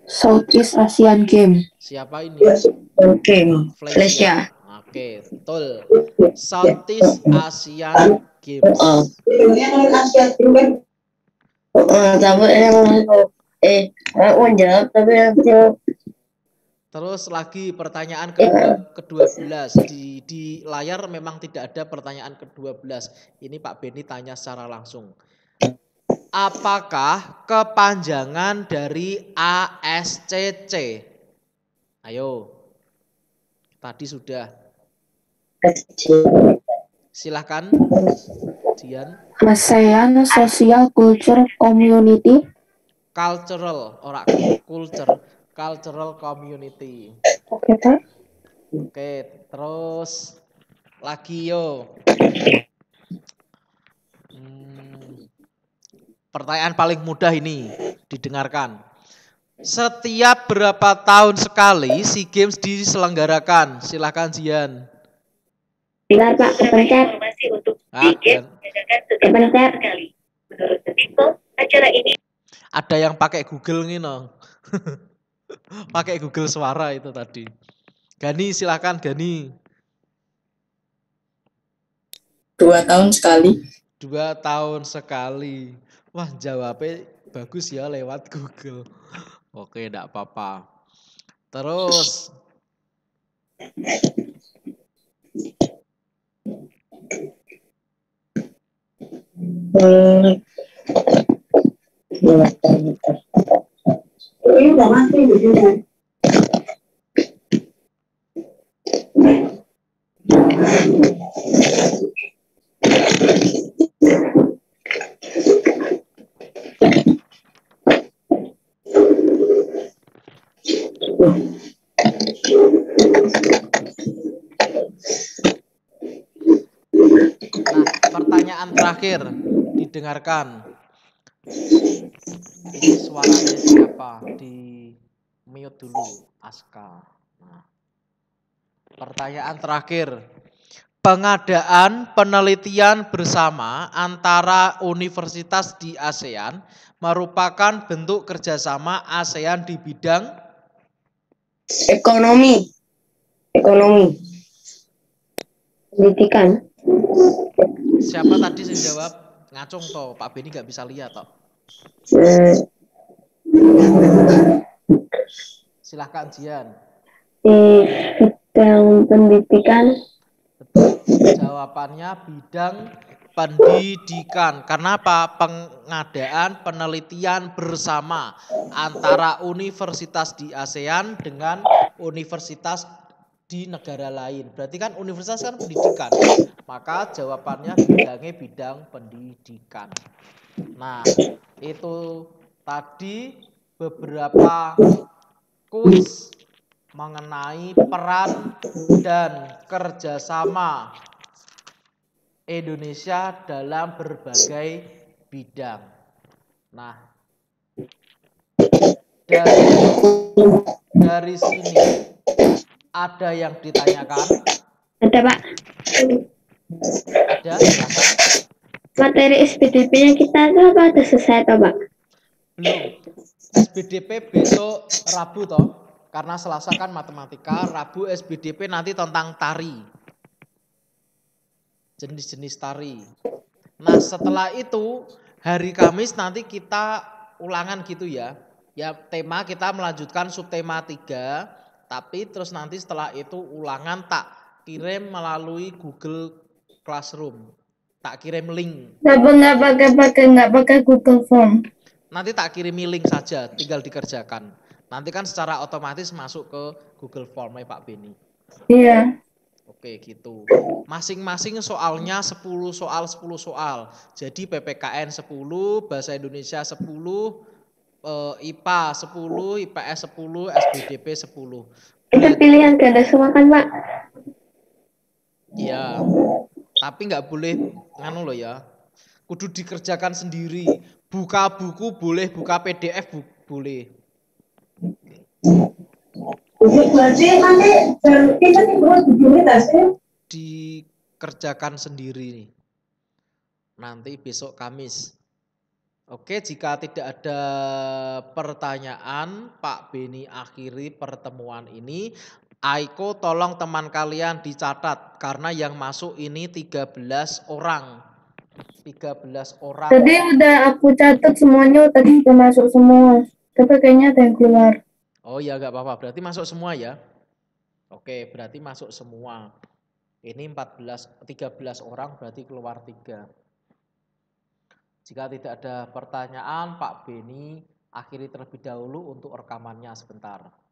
Southeast Asian Game. Siapa ini? Game. Flesia. Ya. Oke, betul. Southeast Asian Games. Uh, tapi eh tapi Terus lagi pertanyaan ke ya. ke-12 di di layar memang tidak ada pertanyaan ke-12. Ini Pak Beni tanya secara langsung. Apakah kepanjangan dari ASCC? Ayo. Tadi sudah. Silahkan. Dian. ASEAN Social Culture Community. Cultural, ora culture, cultural community. Oke, okay, Pak. Oke, terus lagi yo. Hmm. Pertanyaan paling mudah ini didengarkan. Setiap berapa tahun sekali si Games diselenggarakan? Silahkan Jian. Dengar Pak, Kementerian informasi untuk ah, Games setiap sekali. Menurut Tepiko, acara ini ada yang pakai Google nih no. pakai Google suara itu tadi. Gani silahkan Gani. Dua tahun sekali. Dua tahun sekali. Wah jawabnya bagus ya lewat Google. Oke, tidak apa-apa. Terus. Thank you. Nah, pertanyaan terakhir didengarkan. ini Suaranya siapa? Di mute dulu, Aska. Nah. Pertanyaan terakhir. Pengadaan penelitian bersama antara universitas di ASEAN merupakan bentuk kerjasama ASEAN di bidang ekonomi ekonomi pendidikan siapa tadi yang jawab ngacung toh Pak Beni nggak bisa lihat toh hmm. silahkan Jian di bidang pendidikan jawabannya bidang pendidikan. Kenapa? Pengadaan penelitian bersama antara universitas di ASEAN dengan universitas di negara lain. Berarti kan universitas kan pendidikan. Maka jawabannya bidangnya bidang pendidikan. Nah, itu tadi beberapa kuis mengenai peran dan kerjasama Indonesia dalam berbagai bidang. Nah, dari dari sini ada yang ditanyakan? Ada pak. Ada. Materi spdp yang kita itu apa ada selesai toh pak? Belum. SPDP besok Rabu toh? Karena Selasa kan matematika, Rabu SPDP nanti tentang tari jenis-jenis tari. Nah setelah itu hari Kamis nanti kita ulangan gitu ya. Ya tema kita melanjutkan subtema tiga. tapi terus nanti setelah itu ulangan tak kirim melalui Google Classroom. Tak kirim link. Nggak pakai pakai nggak pakai Google Form. Nanti tak kirim link saja, tinggal dikerjakan. Nanti kan secara otomatis masuk ke Google Form ya Pak Beni. Iya. Oke gitu. Masing-masing soalnya 10 soal 10 soal. Jadi PPKN 10, Bahasa Indonesia 10, IPA 10, IPS 10, SBDP 10. Itu pilihan ganda semua kan, Pak? Iya. Tapi nggak boleh nganu loh ya. Kudu dikerjakan sendiri. Buka buku boleh, buka PDF bu boleh. Ya? Dikerjakan sendiri nih. Nanti besok Kamis. Oke, jika tidak ada pertanyaan, Pak Beni akhiri pertemuan ini. Aiko tolong teman kalian dicatat karena yang masuk ini 13 orang. 13 orang. Tadi udah aku catat semuanya, tadi udah masuk semua. Tapi kayaknya ada yang keluar. Oh iya nggak apa-apa, berarti masuk semua ya. Oke, berarti masuk semua. Ini 14, 13 orang berarti keluar 3. Jika tidak ada pertanyaan, Pak Beni akhiri terlebih dahulu untuk rekamannya sebentar.